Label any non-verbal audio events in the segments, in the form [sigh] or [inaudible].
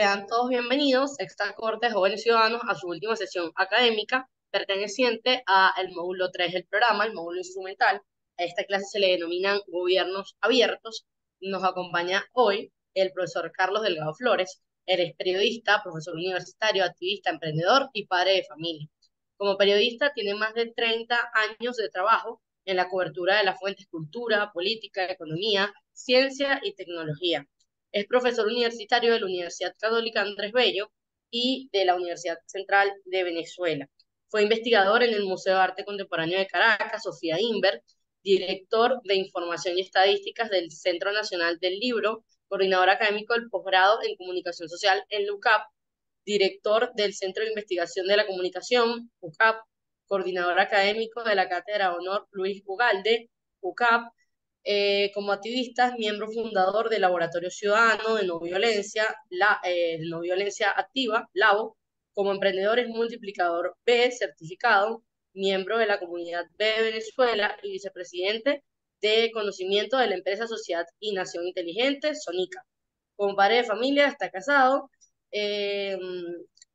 Sean todos bienvenidos, esta Corte Jóvenes Ciudadanos, a su última sesión académica perteneciente al módulo 3 del programa, el módulo instrumental. A esta clase se le denominan gobiernos abiertos. Nos acompaña hoy el profesor Carlos Delgado Flores. Él periodista, profesor universitario, activista, emprendedor y padre de familia. Como periodista tiene más de 30 años de trabajo en la cobertura de las fuentes cultura, política, economía, ciencia y tecnología. Es profesor universitario de la Universidad Católica Andrés Bello y de la Universidad Central de Venezuela. Fue investigador en el Museo de Arte Contemporáneo de Caracas, Sofía Inver, director de Información y Estadísticas del Centro Nacional del Libro, coordinador académico del posgrado en Comunicación Social en UCAP, director del Centro de Investigación de la Comunicación, UCAP, coordinador académico de la Cátedra Honor Luis Ugalde, UCAP, eh, como activista miembro fundador del Laboratorio Ciudadano de No Violencia, la, eh, No Violencia Activa, LABO, como emprendedor es multiplicador B certificado, miembro de la comunidad B Venezuela y vicepresidente de conocimiento de la empresa Sociedad y Nación Inteligente, Sonica. Como padre de familia, está casado em,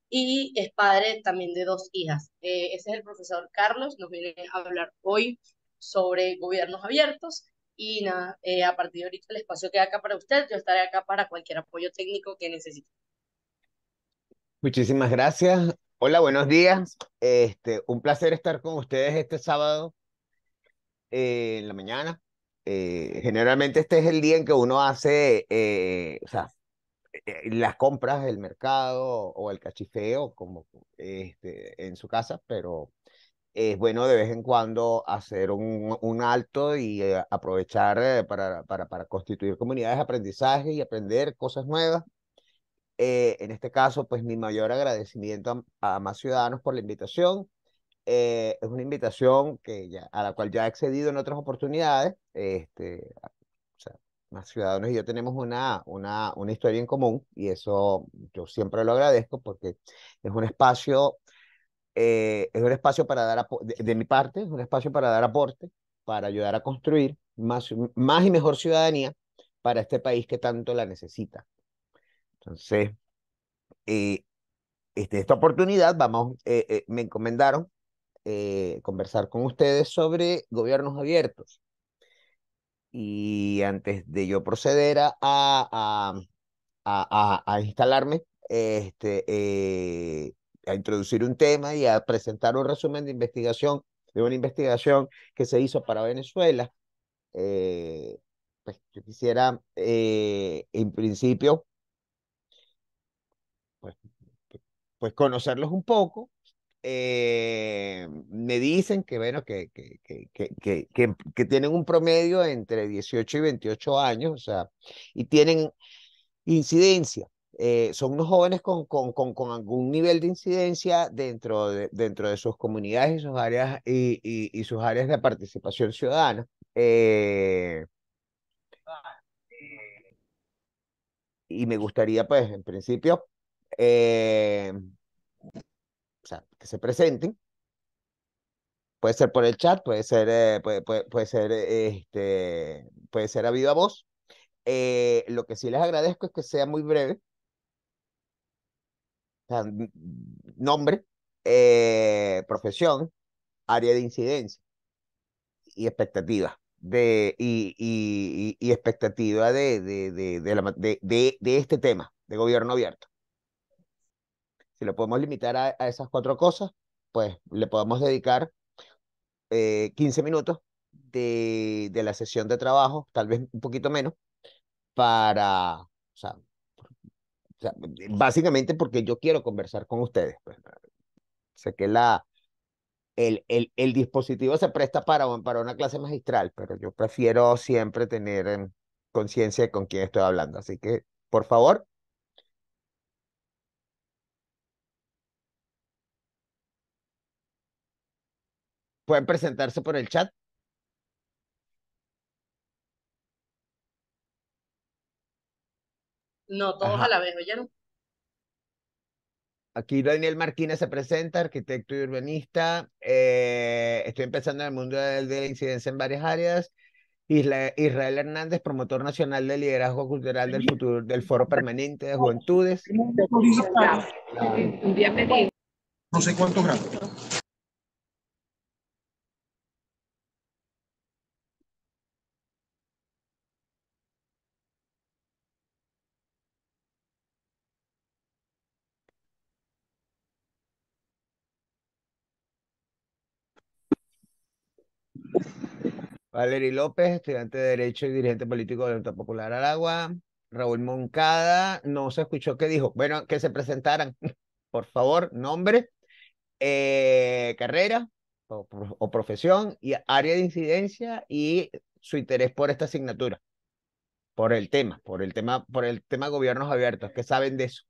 y es padre también de dos hijas. Eh, ese es el profesor Carlos, nos viene a hablar hoy sobre gobiernos abiertos y nada, eh, a partir de ahorita el espacio queda acá para usted, yo estaré acá para cualquier apoyo técnico que necesite. Muchísimas gracias. Hola, buenos días. Este, un placer estar con ustedes este sábado eh, en la mañana. Eh, generalmente este es el día en que uno hace, o sea, las compras, el mercado o el cachifeo, como este, en su casa, pero es bueno de vez en cuando hacer un, alto y eh, aprovechar eh, para, constituir comunidades de aprendizaje y aprender cosas nuevas. Eh, en este caso, pues mi mayor agradecimiento a, Más Ciudadanos por la invitación. es una invitación que ya, a la cual ya he accedido en otras oportunidades. Este, Más Ciudadanos y yo tenemos una, una historia en común y eso yo siempre lo agradezco porque es un espacio eh, es un espacio para dar, de, mi parte, es un espacio para dar aporte, para ayudar a construir más, más y mejor ciudadanía para este país que tanto la necesita. Entonces, eh, este, esta oportunidad, vamos, eh, me encomendaron conversar con ustedes sobre gobiernos abiertos. Y antes de yo proceder a, a, a, a instalarme, este, a introducir un tema y a presentar un resumen de investigación, de una investigación que se hizo para Venezuela. Eh, pues yo quisiera, eh, en principio, pues, pues, conocerlos un poco. Eh, me dicen que, bueno, que, que, que, que, tienen un promedio entre 18 y 28 años, o sea, y tienen incidencia eh, son unos jóvenes con, con, con, con, algún nivel de incidencia dentro de, dentro de sus comunidades y sus áreas, y, y, sus áreas de participación ciudadana. Eh, ah, eh. y me gustaría, pues, en principio, o sea, que se presenten. Puede ser por el chat, puede ser, puede, ser, este, puede ser a viva voz. lo que sí les agradezco es que sea muy breve, sea, nombre, eh, profesión, área de incidencia y expectativa. De, y, de, de, este tema de gobierno abierto. Si lo podemos limitar a, esas cuatro cosas, pues le podemos dedicar 15 eh, minutos de, la sesión de trabajo, tal vez un poquito menos, para, básicamente porque yo quiero conversar con ustedes. Pues, sé que la, el, el, el, dispositivo se presta para, para una clase magistral, pero yo prefiero siempre tener em, conciencia de con quién estoy hablando. Así que, por favor. Pueden presentarse por el chat. No, todos a la vez, ¿oyeron? Aquí Daniel Martínez se presenta, arquitecto y urbanista. Eh, estoy empezando en el mundo de, la incidencia en varias áreas. Israel Hernández, promotor nacional de liderazgo cultural del futuro del Foro Permanente de Juventudes. No sé cuánto grados. Valery López, estudiante de Derecho y dirigente político del Unidad Popular Aragua. Raúl Moncada, no se escuchó qué dijo. Bueno, que se presentaran, [laughs] por favor, nombre, eh, carrera o, profesión y área de incidencia y su interés por esta asignatura, por el tema, por el tema, por el tema gobiernos abiertos, que saben de eso.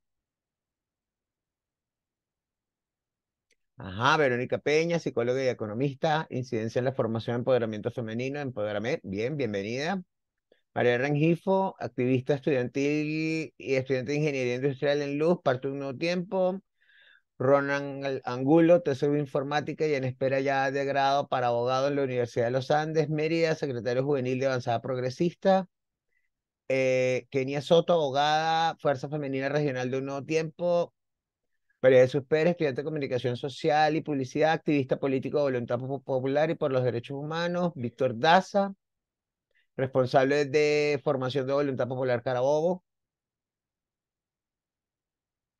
Ajá, Verónica Peña, psicóloga y economista, incidencia en la formación de empoderamiento femenino, Empoderame, bien, bienvenida. María Rangifo, activista estudiantil y estudiante de Ingeniería Industrial en Luz, parte de un nuevo tiempo. Ronan Angulo, tesoro de informática y en espera ya de grado para abogado en la Universidad de los Andes, Mérida, secretario juvenil de Avanzada Progresista. Eh, Kenia Soto, abogada, Fuerza Femenina Regional de un Nuevo Tiempo, María Jesús Pérez, estudiante de Comunicación Social y Publicidad, activista político de Voluntad Popular y por los Derechos Humanos. Víctor Daza, responsable de formación de Voluntad Popular Carabobo.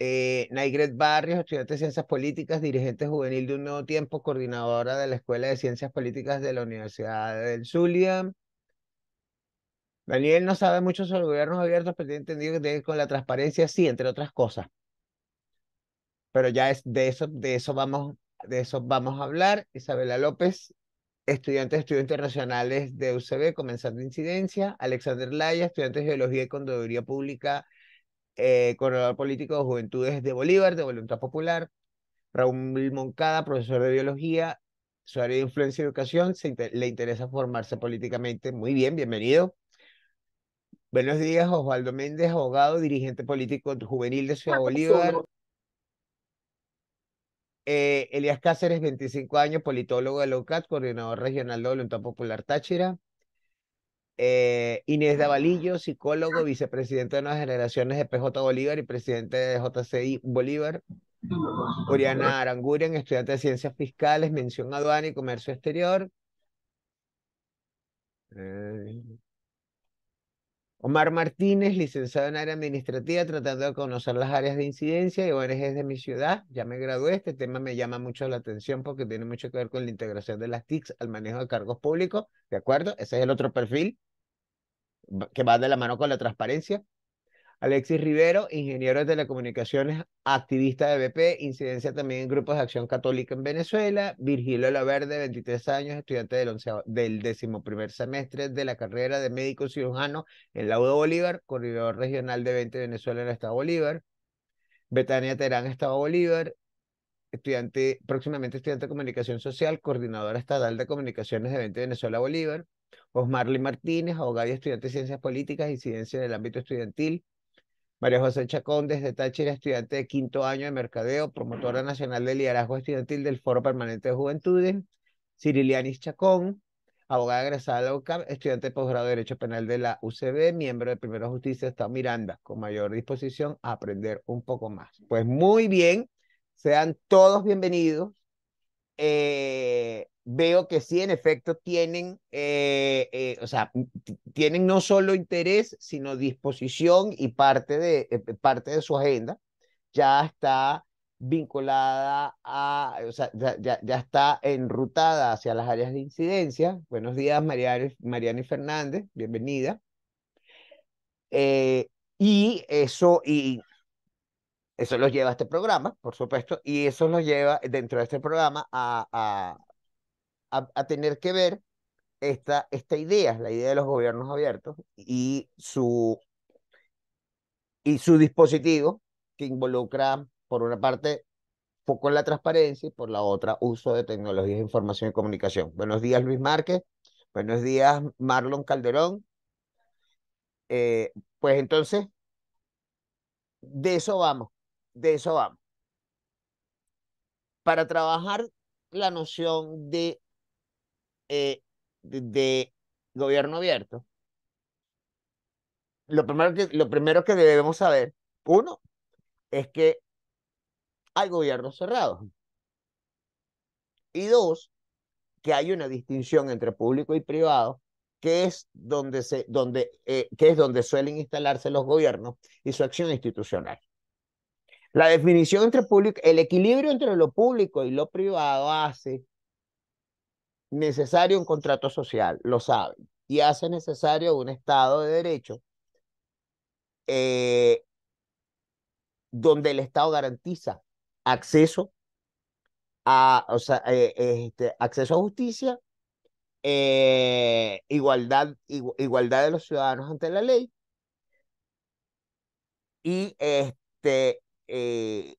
Eh, Naigret Barrios, estudiante de Ciencias Políticas, dirigente juvenil de un nuevo tiempo, coordinadora de la Escuela de Ciencias Políticas de la Universidad del Zulia. Daniel no sabe mucho sobre gobiernos abiertos, pero tiene entendido que tiene con la transparencia, sí, entre otras cosas pero ya es de eso, de eso vamos, de eso vamos a hablar. Isabela López, estudiante de estudios internacionales de UCB, comenzando incidencia. Alexander Laya, estudiante de geología y contaduría pública, eh, corredor político de Juventudes de Bolívar, de Voluntad Popular. Raúl Moncada, profesor de biología, su área de influencia y educación, le interesa formarse políticamente. Muy bien, bienvenido. Buenos días, Osvaldo Méndez, abogado, dirigente político juvenil de Ciudad Bolívar. Eh, Elías Cáceres, 25 años, politólogo de LOCAT, coordinador regional de Voluntad Popular Táchira. Eh, Inés Davalillo, psicólogo, vicepresidente de Nuevas Generaciones de PJ Bolívar y presidente de JCI Bolívar. Oriana Aranguren, estudiante de Ciencias Fiscales, Mención Aduana y Comercio Exterior. Eh, Omar Martínez, licenciado en área administrativa, tratando de conocer las áreas de incidencia y ONGs de mi ciudad. Ya me gradué, este tema me llama mucho la atención porque tiene mucho que ver con la integración de las TICs al manejo de cargos públicos, ¿de acuerdo? Ese es el otro perfil que va de la mano con la transparencia. Alexis Rivero, ingeniero de telecomunicaciones, activista de BP, incidencia también en grupos de acción católica en Venezuela. Virgilio Laverde, 23 años, estudiante del, onceo del decimoprimer semestre de la carrera de médico cirujano en la UDO Bolívar, corredor regional de 20 Venezuela en el Estado Bolívar. Betania Terán, Estado Bolívar, estudiante, próximamente estudiante de comunicación social, coordinadora estatal de comunicaciones de 20 Venezuela Bolívar. Osmarly Martínez, abogado y estudiante de ciencias políticas incidencia en el ámbito estudiantil, María José Chacón, desde Táchira, estudiante de quinto año de mercadeo, promotora nacional de liderazgo estudiantil del Foro Permanente de Juventudes. Cirilianis Chacón, abogada egresada de la estudiante de posgrado de Derecho Penal de la UCB, miembro de Primera Justicia de Estado Miranda, con mayor disposición a aprender un poco más. Pues muy bien, sean todos bienvenidos eh, veo que sí, en efecto, tienen, eh, eh, o sea, tienen no solo interés, sino disposición y parte de, parte de su agenda ya está vinculada a, o sea, ya, está enrutada hacia las áreas de incidencia. Buenos días, Mariana, y Fernández, bienvenida. y eso, y eso los lleva a este programa, por supuesto, y eso los lleva dentro de este programa a, a, tener que ver esta, esta idea, la idea de los gobiernos abiertos y su, y su dispositivo que involucra, por una parte, poco la transparencia y por la otra, uso de tecnologías de información y comunicación. Buenos días, Luis Márquez. Buenos días, Marlon Calderón. Eh, pues entonces, de eso vamos de eso vamos. Para trabajar la noción eh, de, de, gobierno abierto, lo primero, que, lo primero que debemos saber, uno, es que hay gobiernos cerrados. Y dos, que hay una distinción entre público y privado, que es donde, se, donde, eh, que es donde suelen instalarse los gobiernos y su acción institucional. La definición entre público, el equilibrio entre lo público y lo privado hace necesario un contrato social, lo saben, y hace necesario un Estado de Derecho eh, donde el Estado garantiza acceso a, o sea, eh, este, acceso a justicia, eh, igualdad, igualdad de los ciudadanos ante la ley y este, eh,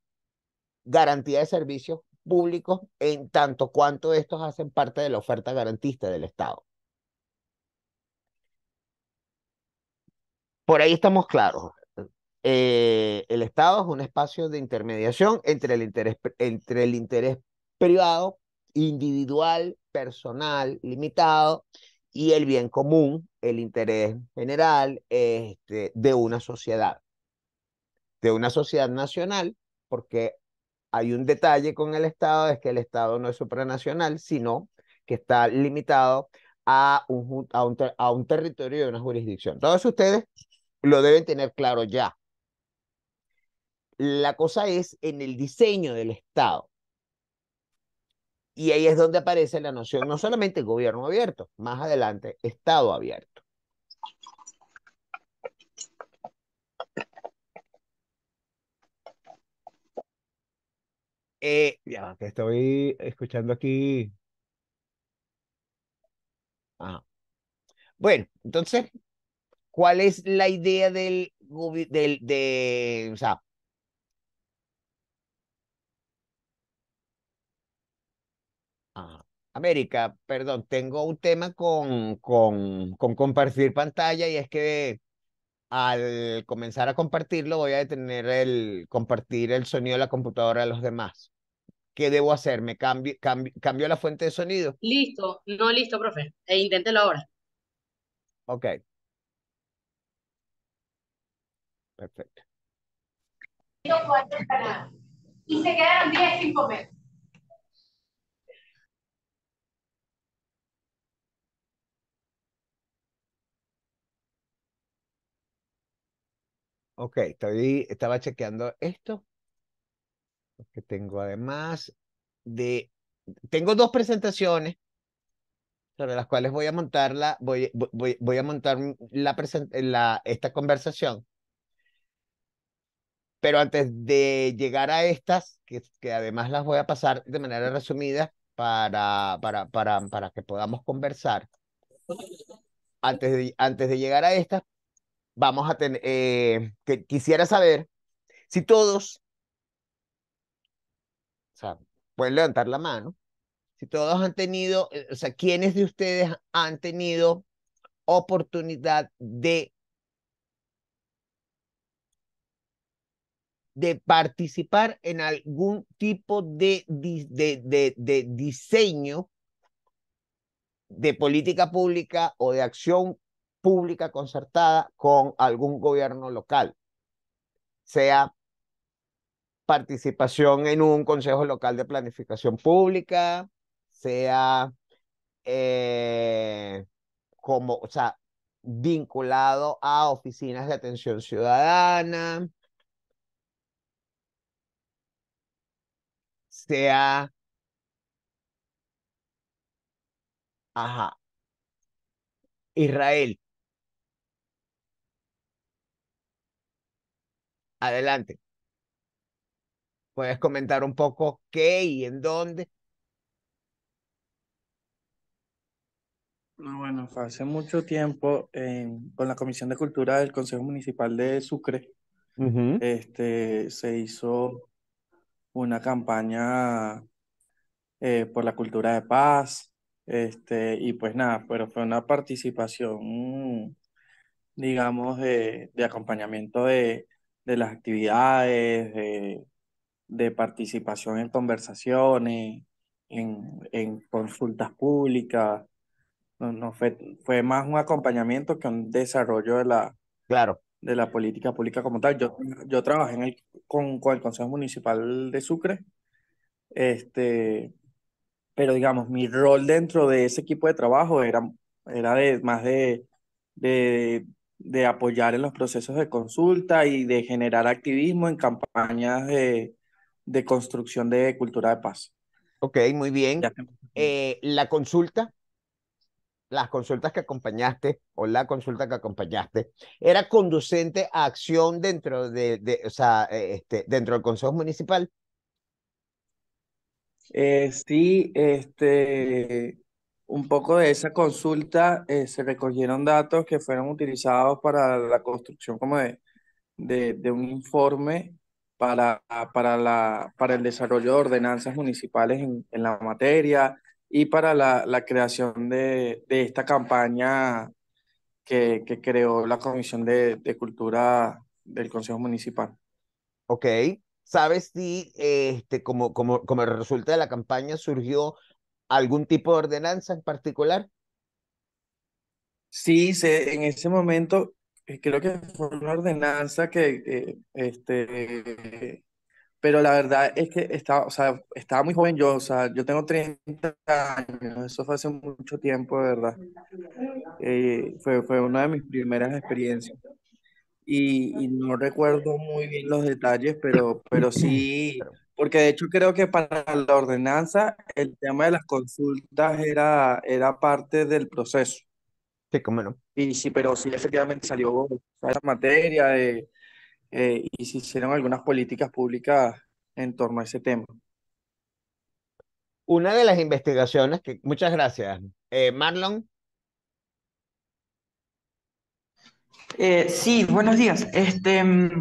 garantía de servicios públicos en tanto cuanto estos hacen parte de la oferta garantista del Estado. Por ahí estamos claros. Eh, el Estado es un espacio de intermediación entre el interés, entre el interés privado, individual, personal, limitado, y el bien común, el interés general este, de una sociedad de una sociedad nacional, porque hay un detalle con el Estado, es que el Estado no es supranacional, sino que está limitado a un, a un, a territorio y una jurisdicción. Todos ustedes lo deben tener claro ya. La cosa es en el diseño del Estado. Y ahí es donde aparece la noción no solamente gobierno abierto, más adelante Estado abierto. Eh, ya, que estoy escuchando aquí. Ah. Bueno, entonces, ¿cuál es la idea del, del de, o ah, América, perdón, tengo un tema con, con, con compartir pantalla y es que al comenzar a compartirlo, voy a detener el compartir el sonido de la computadora a los demás. ¿Qué debo hacer? ¿Me cambio, cambio, la fuente de sonido? Listo, no listo, profe. E inténtelo ahora. Ok. Perfecto. Y se quedaron 10 5 comer. Ok, estaba chequeando esto. Que tengo además de. Tengo dos presentaciones sobre las cuales voy a montar voy, voy, voy a montar la, la, esta conversación. Pero antes de llegar a estas, que, que además las voy a pasar de manera resumida para, para, para, para que podamos conversar, antes de, antes de llegar a estas, vamos a tener, eh, que quisiera saber si todos, o sea, pueden levantar la mano, si todos han tenido, eh, o sea, ¿quiénes de ustedes han tenido oportunidad de, de participar en algún tipo de, de, de diseño de política pública o de acción pública concertada con algún gobierno local, sea participación en un Consejo Local de Planificación Pública, sea eh, como, o sea, vinculado a oficinas de atención ciudadana, sea, ajá, Israel, Adelante. ¿Puedes comentar un poco qué y en dónde? Bueno, hace mucho tiempo con la Comisión de Cultura del Consejo Municipal de Sucre este, se hizo una campaña eh, por la cultura de paz este, y pues nada, pero fue una participación, digamos, de acompañamiento de, de las actividades, de, participación en conversaciones, en, en consultas públicas. No, fue, fue más un acompañamiento que un desarrollo de la, claro. de la política pública como tal. Yo, yo trabajé en el, con, con el Consejo Municipal de Sucre, este, pero digamos, mi rol dentro de ese equipo de trabajo era, era de, más de, de de apoyar en los procesos de consulta y de generar activismo en campañas de, construcción de cultura de paz. Ok, muy bien. Eh, la consulta, las consultas que acompañaste o la consulta que acompañaste, ¿era conducente a acción dentro, de, o sea, eh, este, dentro del Consejo Municipal? Eh, sí, este, un poco de esa consulta eh, se recogieron datos que fueron utilizados para la construcción como de, de, un informe para, para, la, para el desarrollo de ordenanzas municipales en, la materia y para la, la creación de, esta campaña que, que creó la Comisión de, Cultura del Consejo Municipal. Ok, ¿sabes si, este, como, como, como resulta de la campaña, surgió algún tipo de ordenanza en particular? Sí, se, en ese momento eh, creo que fue una ordenanza que, eh, este, pero la verdad es que estaba, o sea, estaba muy joven yo, o sea, yo tengo 30 años, eso fue hace mucho tiempo, de verdad. Eh, fue, fue una de mis primeras experiencias. Y, y, no recuerdo muy bien los detalles, pero, pero [clears throat] sí, porque de hecho creo que para la ordenanza el tema de las consultas era, era parte del proceso. Sí, cómo no. Y sí, pero sí efectivamente salió la materia eh, y se hicieron algunas políticas públicas en torno a ese tema. Una de las investigaciones que, muchas gracias, eh, Marlon. Eh, sí, buenos días. Este, mm,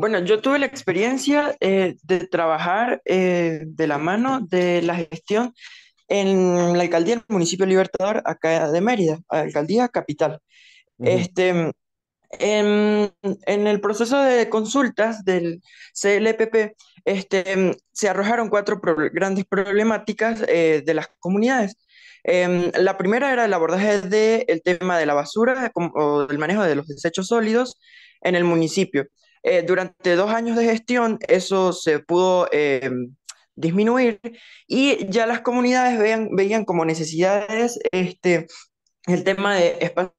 bueno, yo tuve la experiencia eh, de trabajar eh, de la mano de la gestión en la alcaldía del municipio Libertador, acá de Mérida, alcaldía capital. Este, en, el proceso de consultas del CLPP, este, se arrojaron cuatro grandes problemáticas eh, de las comunidades. Em, la primera era el abordaje del el tema de la basura o del manejo de los desechos sólidos en el municipio. Eh, durante dos años de gestión eso se pudo eh, disminuir y ya las comunidades veían, veían como necesidades este, el tema de espacios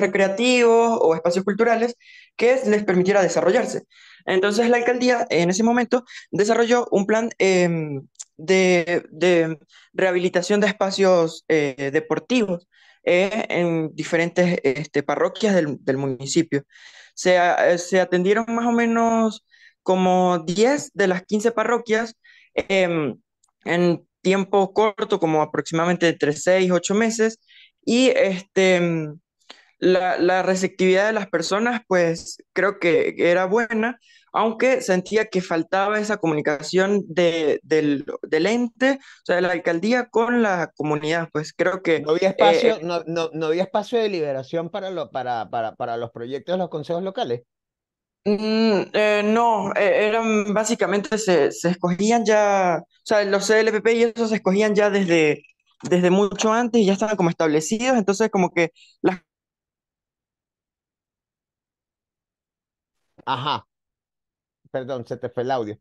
recreativos o espacios culturales que les permitiera desarrollarse. Entonces la alcaldía en ese momento desarrolló un plan em, de, de, rehabilitación de espacios eh, deportivos en diferentes este, parroquias del, del municipio. Eh, se, atendieron más o menos como 10 de las 15 parroquias em, en tiempo corto, como aproximadamente entre 6 8 meses, y este, em, la receptividad de las personas, pues creo que era buena, aunque sentía que faltaba esa comunicación de, del, ente, o sea, de la alcaldía con la comunidad, pues creo que... No había eh, espacio, no, había espacio de liberación para, lo, para, para, para los proyectos de los consejos locales. Mm, eh, no, eh, eran básicamente se, escogían ya, o sea, los CLPP y eso se escogían ya desde, desde mucho antes y ya estaban como establecidos, entonces como que las... Ajá, Perdón, se te fue el audio.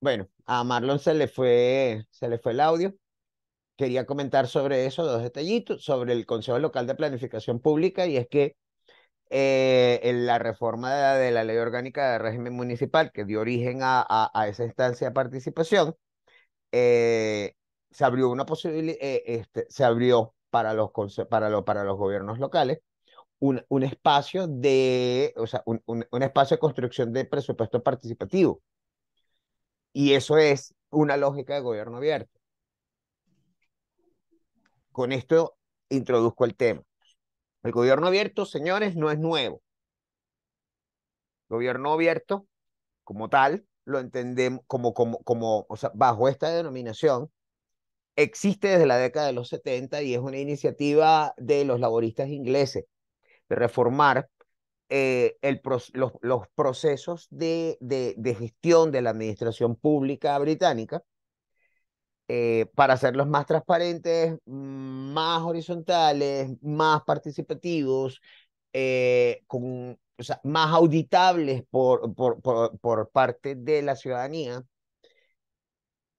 Bueno, a Marlon se le fue, se le fue el audio. Quería comentar sobre eso dos detallitos, sobre el Consejo Local de Planificación Pública, y es que eh, en la reforma de la, ley orgánica del régimen municipal que dio origen a, esa instancia de participación, eh, se abrió una posibilidad, eh, este, se abrió para los, para, para los gobiernos locales un, espacio de, o sea, un espacio de construcción de presupuesto participativo. Y eso es una lógica de gobierno abierto. Con esto introduzco el tema. El gobierno abierto, señores, no es nuevo. El gobierno abierto, como tal, lo entendemos como, como, como, o sea, bajo esta denominación, existe desde la década de los 70 y es una iniciativa de los laboristas ingleses de reformar eh, los, procesos de, gestión de la administración pública británica eh, para hacerlos más transparentes, mm, más horizontales, más participativos, eh, con, más auditables por, por, parte de la ciudadanía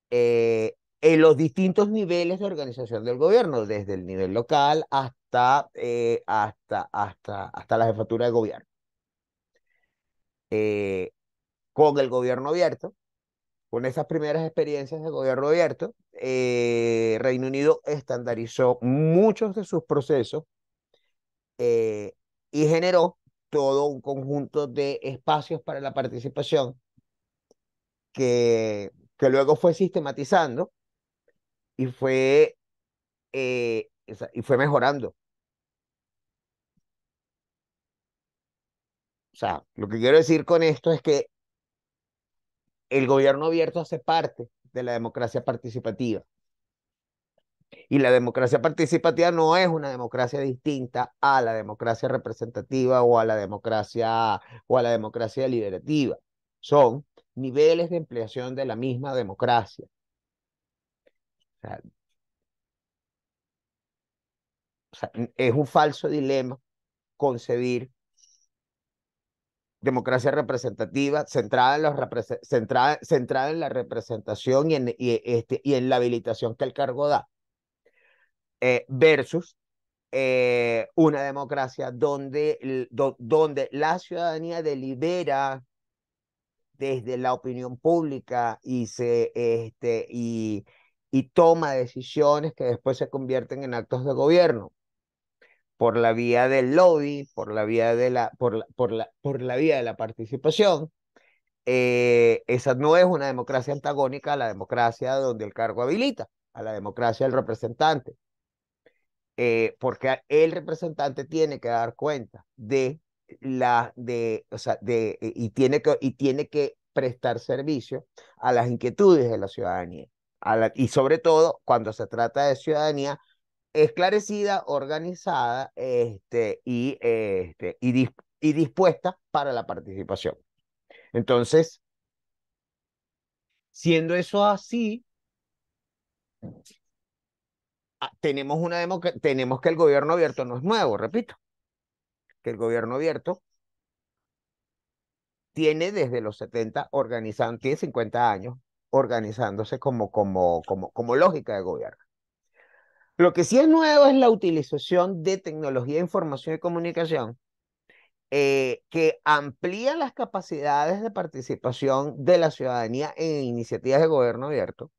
eh, en los distintos niveles de organización del gobierno, desde el nivel local hasta, eh, hasta, hasta, hasta la jefatura de gobierno. con el gobierno abierto, con esas primeras experiencias de gobierno abierto, eh, Reino Unido estandarizó muchos de sus procesos eh, y generó todo un conjunto de espacios para la participación que, que luego fue sistematizando y fue, eh, y fue mejorando. O sea, lo que quiero decir con esto es que el gobierno abierto hace parte de la democracia participativa. Y la democracia participativa no es una democracia distinta a la democracia representativa o a la democracia o a la democracia deliberativa. Son niveles de empleación de la misma democracia. es un falso dilema concebir democracia representativa, centrada en, centrada, en la representación y en, este, y en la habilitación que el cargo da, eh, versus eh, una democracia donde, donde la ciudadanía delibera desde la opinión pública y, se, este, y toma decisiones que después se convierten en actos de gobierno por la vía del lobby, por la vía de la, por la, por la, por la vía de la participación. Eh, esa no es una democracia antagónica a la democracia donde el cargo habilita, a la democracia del representante. Eh, porque el representante tiene que dar cuenta de la de o sea de eh, y tiene que y tiene que prestar servicio a las inquietudes de la ciudadanía a y sobre todo cuando se trata de ciudadanía esclarecida, organizada este, y, este, y, dispuesta para la participación. Entonces, siendo eso así, ah, tenemos, una tenemos que el gobierno abierto no es nuevo, repito, que el gobierno abierto tiene desde los 70 organizando, tiene 50 años organizándose como, como, como, como lógica de gobierno. Lo que sí es nuevo es la utilización de tecnología de información y comunicación eh, que amplía las capacidades de participación de la ciudadanía en iniciativas de gobierno abierto,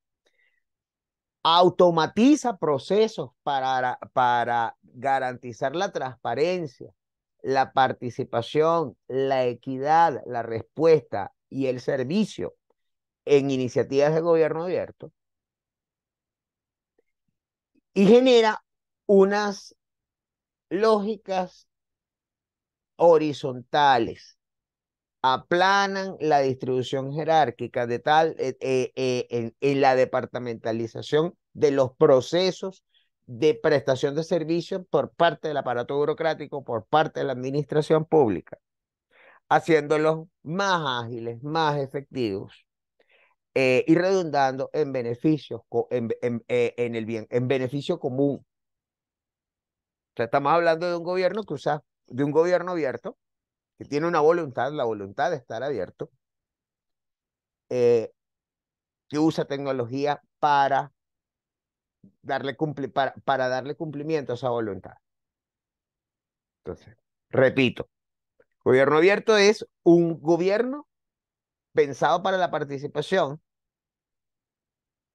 automatiza procesos para, para garantizar la transparencia, la participación, la equidad, la respuesta y el servicio en iniciativas de gobierno abierto y genera unas lógicas horizontales aplanan la distribución jerárquica de tal eh, eh, eh, en, la departamentalización de los procesos de prestación de servicios por parte del aparato burocrático, por parte de la administración pública, haciéndolos más ágiles, más efectivos eh, y redundando en beneficios, eh, en, el bien, en beneficio común. estamos hablando de un gobierno que usa, de un gobierno abierto, que tiene una voluntad, la voluntad de estar abierto, eh, que usa tecnología para darle, cumpli para darle cumplimiento a esa voluntad. Entonces, repito, gobierno abierto es un gobierno pensado para la participación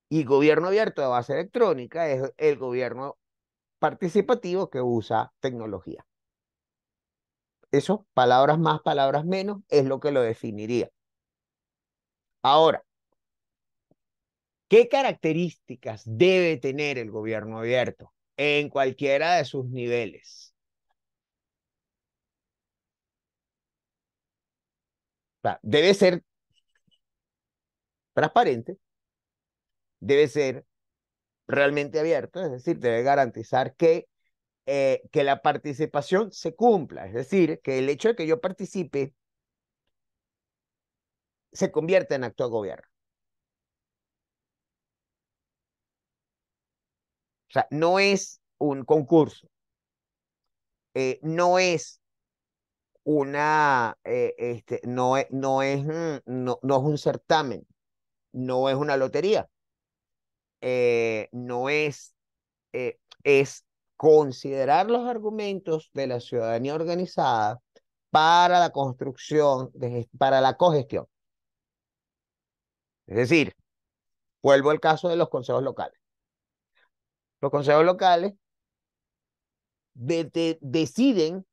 y gobierno abierto de base electrónica es el gobierno participativo que usa tecnología. Eso, palabras más, palabras menos, es lo que lo definiría. Ahora, ¿qué características debe tener el gobierno abierto en cualquiera de sus niveles? Debe ser transparente, debe ser realmente abierto, es decir, debe garantizar que, eh, que la participación se cumpla, es decir, que el hecho de que yo participe se convierta en acto de gobierno. O sea, no es un concurso, eh, no es una, eh, este, no, e, no, es, no es un certamen, no es una lotería, eh, no es, eh, es considerar los argumentos de la ciudadanía organizada para la construcción, para la cogestión. Es decir, vuelvo al caso de los consejos locales. Los consejos locales deciden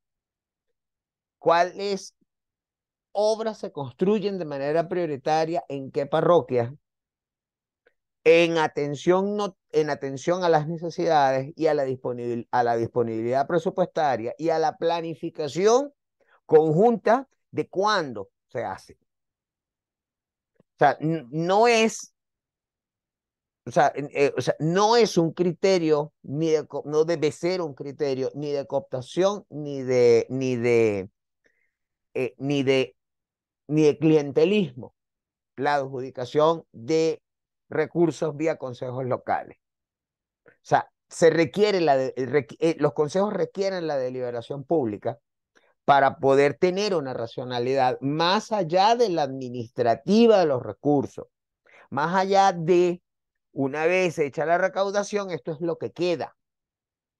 cuál es obras se construyen de manera prioritaria en qué parroquia, en atención, no, en atención a las necesidades y a la, a la disponibilidad presupuestaria y a la planificación conjunta de cuándo se hace. O sea, no es, o sea, eh, o sea, no es un criterio, ni no debe ser un criterio ni de cooptación, ni de, ni de, eh, ni de ni de clientelismo, la adjudicación de recursos vía consejos locales. O sea, se requiere la eh, eh, los consejos requieren la deliberación pública para poder tener una racionalidad más allá de la administrativa de los recursos, más allá de una vez hecha la recaudación, esto es lo que queda.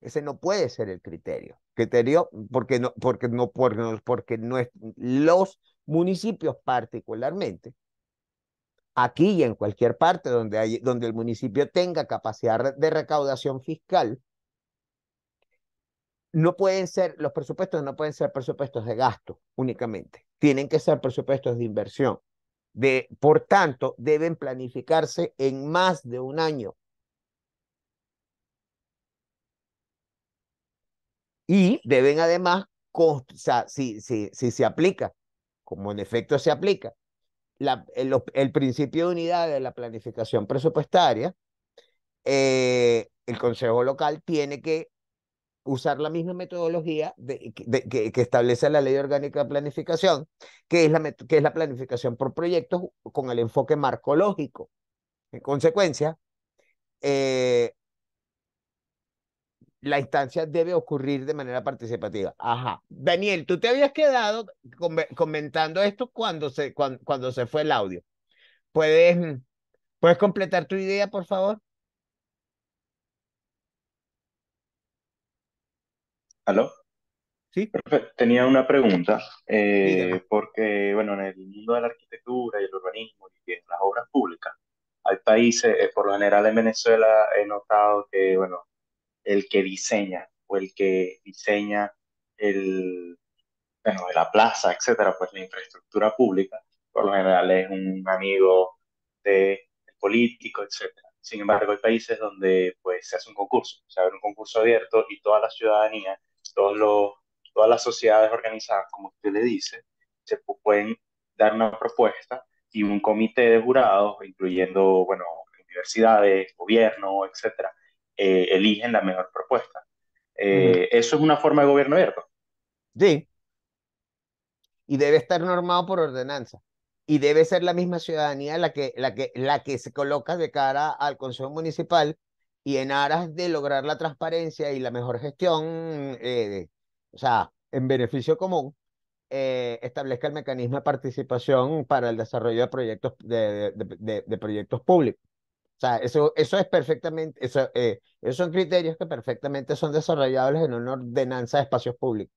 Ese no puede ser el criterio. Criterio porque no, porque no, porque no, porque no es, los municipios particularmente, aquí y en cualquier parte donde, hay, donde el municipio tenga capacidad de recaudación fiscal, no pueden ser, los presupuestos no pueden ser presupuestos de gasto únicamente, tienen que ser presupuestos de inversión. De, por tanto, deben planificarse en más de un año. Y deben además, si, si se aplica como en efecto se aplica el, principio de unidad de la planificación presupuestaria, eh, el Consejo Local tiene que usar la misma metodología que, establece la Ley Orgánica de Planificación, que es, la, que es la planificación por proyectos con el enfoque marcológico. En consecuencia, eh, la instancia debe ocurrir de manera participativa. Ajá. Daniel, tú te habías quedado comentando esto cuando se, cuando, se fue el audio. ¿Puedes, mm, ¿Puedes completar tu idea, por favor? ¿Aló? Sí. Tenía una pregunta, eh, porque, bueno, en el mundo de la arquitectura y el urbanismo y las obras públicas, hay países, eh, por lo general en Venezuela he notado que, bueno, el que diseña o el que diseña el, bueno, de la plaza, etcétera, pues la infraestructura pública, por lo general es un amigo del de político, etcétera. Sin embargo, hay países donde pues, se hace un concurso, se abre un concurso abierto y toda la ciudadanía, todos los, todas las sociedades organizadas, como usted le dice, se pueden dar una propuesta y un comité de jurados, incluyendo, bueno, universidades, gobierno, etcétera, eh, eligen la mejor propuesta. Eh, eso es una forma de gobierno abierto. Sí. Y debe estar normado por ordenanza. Y debe ser la misma ciudadanía la que, la que, la que se coloca de cara al Consejo Municipal y en aras de lograr la transparencia y la mejor gestión, eh, o sea, en beneficio común, establezca el mecanismo de participación para el desarrollo de proyectos, de proyectos públicos. O sea, eso, eso es perfectamente, eso, eh, esos son criterios que perfectamente son desarrollables en una ordenanza de espacios públicos,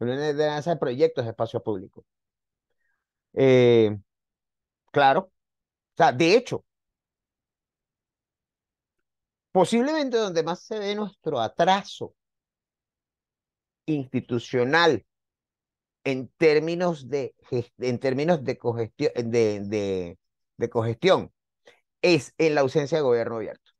en una ordenanza de proyectos de espacios públicos. Eh, claro, o sea, de hecho, posiblemente donde más se ve nuestro atraso institucional en términos de en términos de cogestión de cogestión es en la ausencia de gobierno abierto.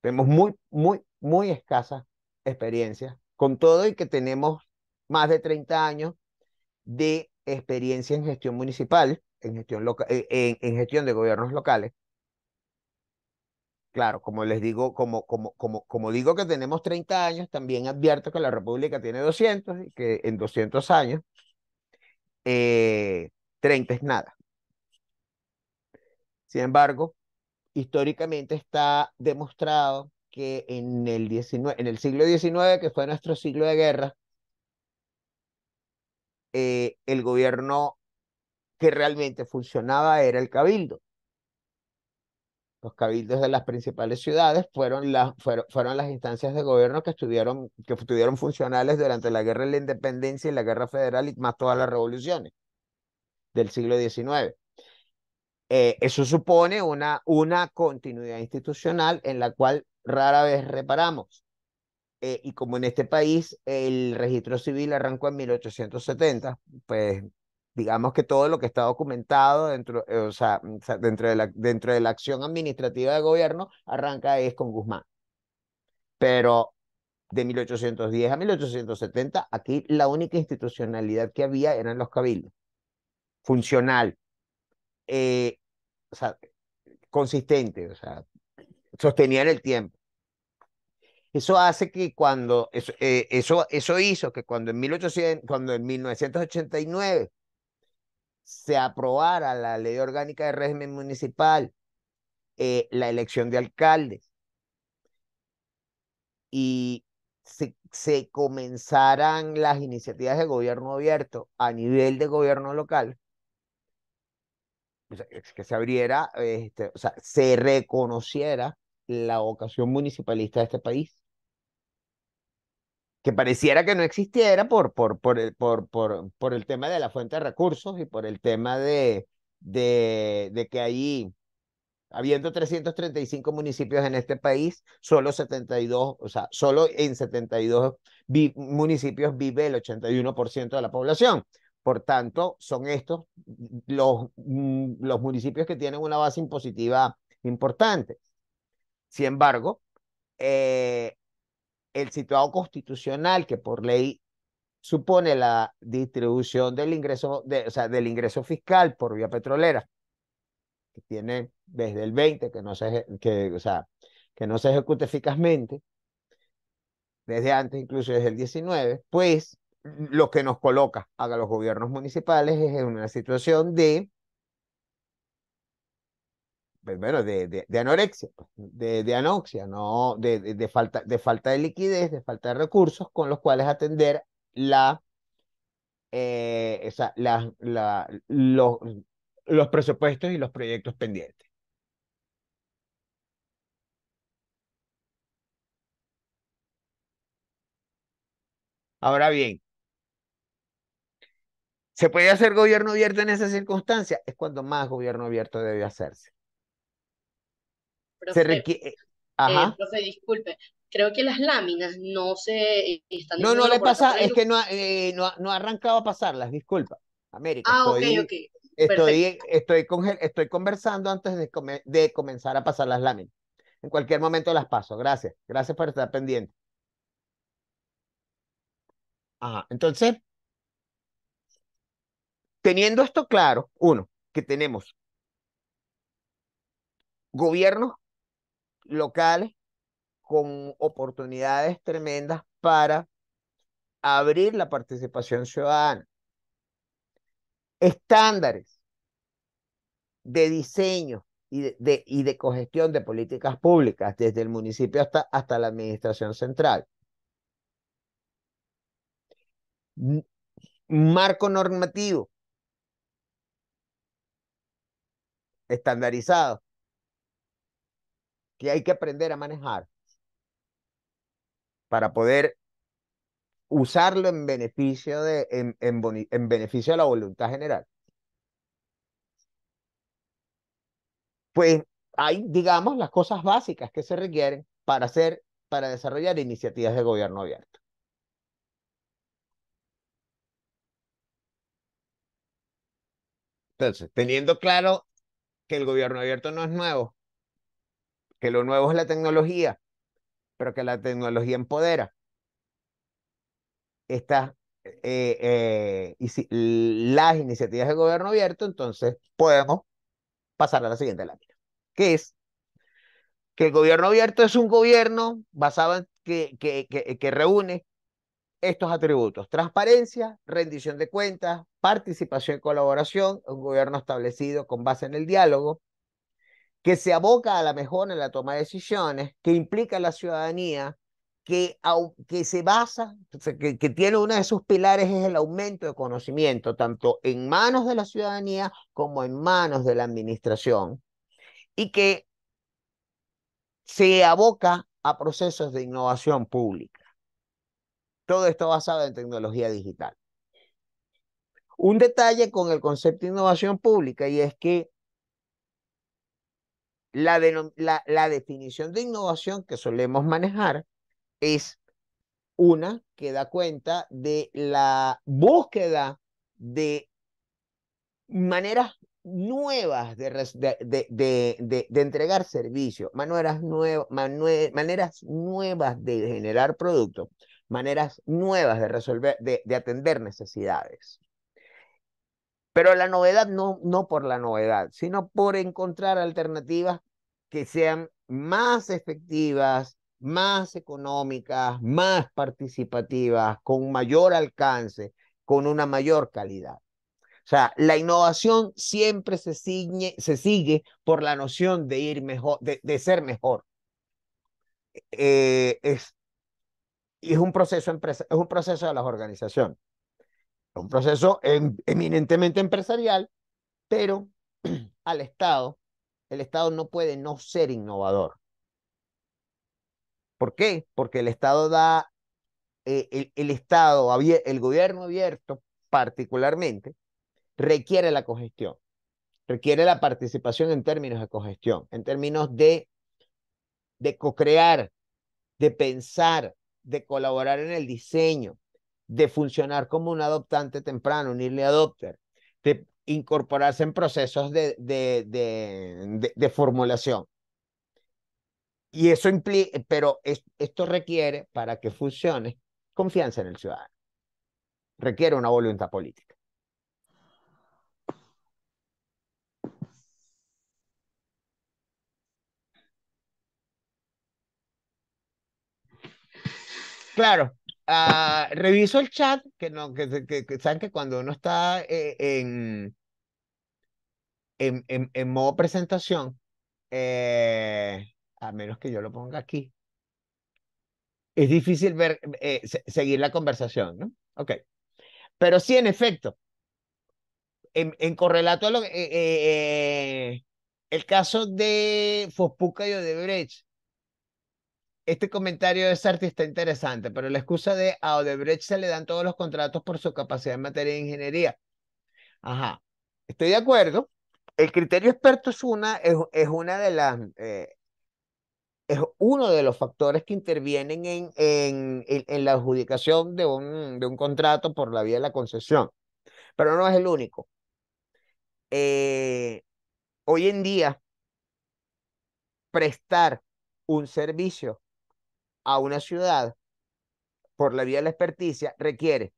Tenemos muy, muy, muy escasa experiencia, con todo y que tenemos más de 30 años de experiencia en gestión municipal, en gestión, eh, en, gestión de gobiernos locales. Claro, como les digo, como, como, como, como digo que tenemos 30 años, también advierto que la República tiene 200 y que en 200 años 30 eh, es nada. Sin embargo, históricamente está demostrado que en el, en el siglo XIX, que fue nuestro siglo de guerra, eh, el gobierno que realmente funcionaba era el cabildo. Los cabildos de las principales ciudades fueron las, fueron, las instancias de gobierno que estuvieron, que estuvieron funcionales durante la guerra de la independencia y la guerra federal y más todas las revoluciones del siglo XIX. Eh, eso supone una, una continuidad institucional en la cual rara vez reparamos. Eh, y como en este país el registro civil arrancó en 1870, pues digamos que todo lo que está documentado dentro, eh, o sea, dentro, de la, dentro de la acción administrativa de gobierno arranca es con Guzmán. Pero de 1810 a 1870, aquí la única institucionalidad que había eran los cabildos, funcional, eh, o sea, consistente, o sea, el tiempo. Eso hace que cuando, eso, eh, eso, hizo que cuando en, cuando en 1989 se aprobara la ley orgánica de régimen municipal, eh, la elección de alcaldes y se, se comenzaran las iniciativas de gobierno abierto a nivel de gobierno local, que se abriera, este, o sea, se reconociera la vocación municipalista de este país. Que pareciera que no existiera por, por, por, el, por, por, por el tema de la fuente de recursos y por el tema de, de, de que ahí, habiendo 335 municipios en este país, solo 72, o sea, solo en 72 municipios vive el 81% de la población. Por tanto, son estos los, mm, los municipios que tienen una base impositiva importante. Sin embargo, eh, el situado constitucional que por ley supone la distribución del ingreso, o sea, del ingreso fiscal por vía petrolera, que tiene desde el 20 que no se, que, o sea, que no se ejecuta eficazmente, desde antes, incluso desde el 19, pues lo que nos coloca a los gobiernos municipales es en una situación de, pues bueno, de, de, anorexia, pues, de, de anoxia, ¿no? De, de, falta, de falta de liquidez, de falta de recursos con los cuales atender la, esa, eh, la, la los, los presupuestos y los proyectos pendientes. Ahora bien, ¿Se puede hacer gobierno abierto en esas circunstancias? Es cuando más gobierno abierto debe hacerse. se requiere... Eh, eh, ajá. disculpe, creo que las láminas no se están... No, no le pasa, es que no, eh, no, ha arrancado a pasarlas, disculpa. América. Ah, ok, ok. Estoy, estoy, conversando antes de, de comenzar a pasar las láminas. En cualquier momento las paso. Gracias. Gracias por estar pendiente. Ajá. Entonces, Teniendo esto claro, uno, que tenemos gobiernos locales con oportunidades tremendas para abrir la participación ciudadana. Estándares de diseño y de, y de cogestión de políticas públicas desde el municipio hasta, hasta la administración central. Marco normativo estandarizado que hay que aprender a manejar para poder usarlo en beneficio de, en, en beneficio de la voluntad general. Pues hay, digamos, las cosas básicas que se requieren para hacer, para desarrollar iniciativas de gobierno abierto. Entonces, teniendo claro que el gobierno abierto no es nuevo, que lo nuevo es la tecnología, pero que la tecnología empodera. está eh, eh, y las iniciativas de gobierno abierto, entonces podemos pasar a la siguiente lámina, que es que el gobierno abierto es un gobierno basado en que, que, que, que reúne estos atributos, transparencia, rendición de cuentas, participación y colaboración, un gobierno establecido con base en el diálogo, que se aboca a la mejora en la toma de decisiones, que implica a la ciudadanía, que, se basa, que, que tiene uno de sus pilares es el aumento de conocimiento, tanto en manos de la ciudadanía como en manos de la administración, y que se aboca a procesos de innovación pública. Todo esto basado en tecnología digital. Un detalle con el concepto de innovación pública y es que la, definición de innovación que solemos manejar es una que da cuenta de la búsqueda de maneras nuevas de, entregar servicios, maneras, maneras nuevas de generar productos, maneras nuevas de resolver, de, atender necesidades. Pero la novedad no, no por la novedad, sino por encontrar alternativas que sean más efectivas, más económicas, más participativas, con mayor alcance, con una mayor calidad. O sea, la innovación siempre se, sigue, se sigue por la noción de ir mejor, de, ser mejor. Eh, es, y es un proceso empresa, es un proceso de las organizaciones un proceso em, eminentemente empresarial, pero [clears throat] al Estado, el Estado no puede no ser innovador. ¿Por qué? Porque el Estado da, eh, el, Estado, el gobierno abierto particularmente, requiere la cogestión, requiere la participación en términos de cogestión, en términos de, de co-crear, de pensar, de colaborar en el diseño, de funcionar como un adoptante temprano, un early adopter, de incorporarse en procesos de, de, formulación. Y eso implica, pero esto requiere, para que funcione, confianza en el ciudadano. Requiere una voluntad política. Claro, Ah, reviso el chat, que, no, que, saben que cuando uno está eh, en, en, modo presentación, eh, a menos que yo lo ponga aquí, es difícil ver, eh, seguir la conversación, ¿no? Ok. Pero sí, en efecto, en, en correlato a lo que... el caso de Fospuca y Odebrecht, este comentario de artista interesante, pero la excusa de a Odebrecht se le dan todos los contratos por su capacidad en materia de ingeniería. Ajá, estoy de acuerdo. El criterio experto es una, es, una de las, eh, es uno de los factores que intervienen en, en, la adjudicación de un, de un contrato por la vía de la concesión, pero no es el único. Eh, hoy en día, prestar un servicio a una ciudad por la vía de la experticia requiere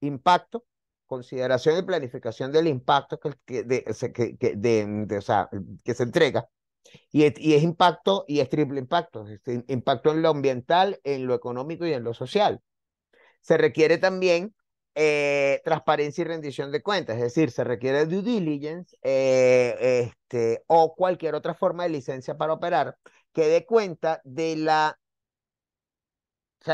impacto, consideración y planificación del impacto que, que, se entrega. Y es, impacto, y es triple impacto, impacto en lo ambiental, en lo económico y en lo social. Se requiere también eh, transparencia y rendición de cuentas, es decir, se requiere due diligence eh, este, o cualquier otra forma de licencia para operar que dé cuenta de la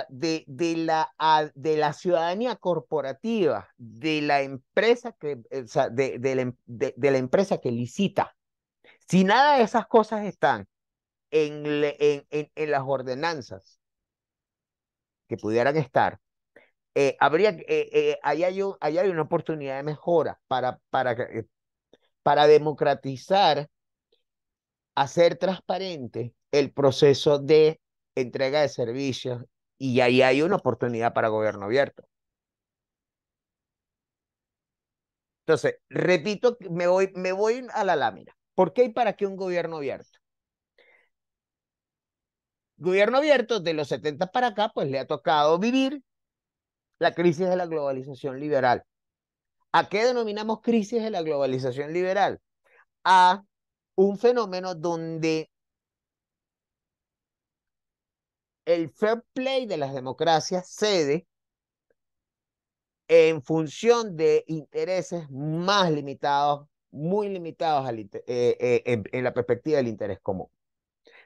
de, de, la, ah, de la ciudadanía corporativa, de la empresa que, eh, em, de, la, empresa que licita. Si nada de esas cosas están en, en, las ordenanzas que pudieran estar, eh, habría, eh, ahí, hay hay una oportunidad de mejora para, para, para democratizar, hacer transparente el proceso de entrega de servicios y ahí hay una oportunidad para gobierno abierto. Entonces, repito, me voy, me voy a la lámina. ¿Por qué y para qué un gobierno abierto? Gobierno abierto de los 70 para acá, pues le ha tocado vivir la crisis de la globalización liberal. ¿A qué denominamos crisis de la globalización liberal? A un fenómeno donde el fair play de las democracias cede en función de intereses más limitados, muy limitados eh, eh, en, la perspectiva del interés común.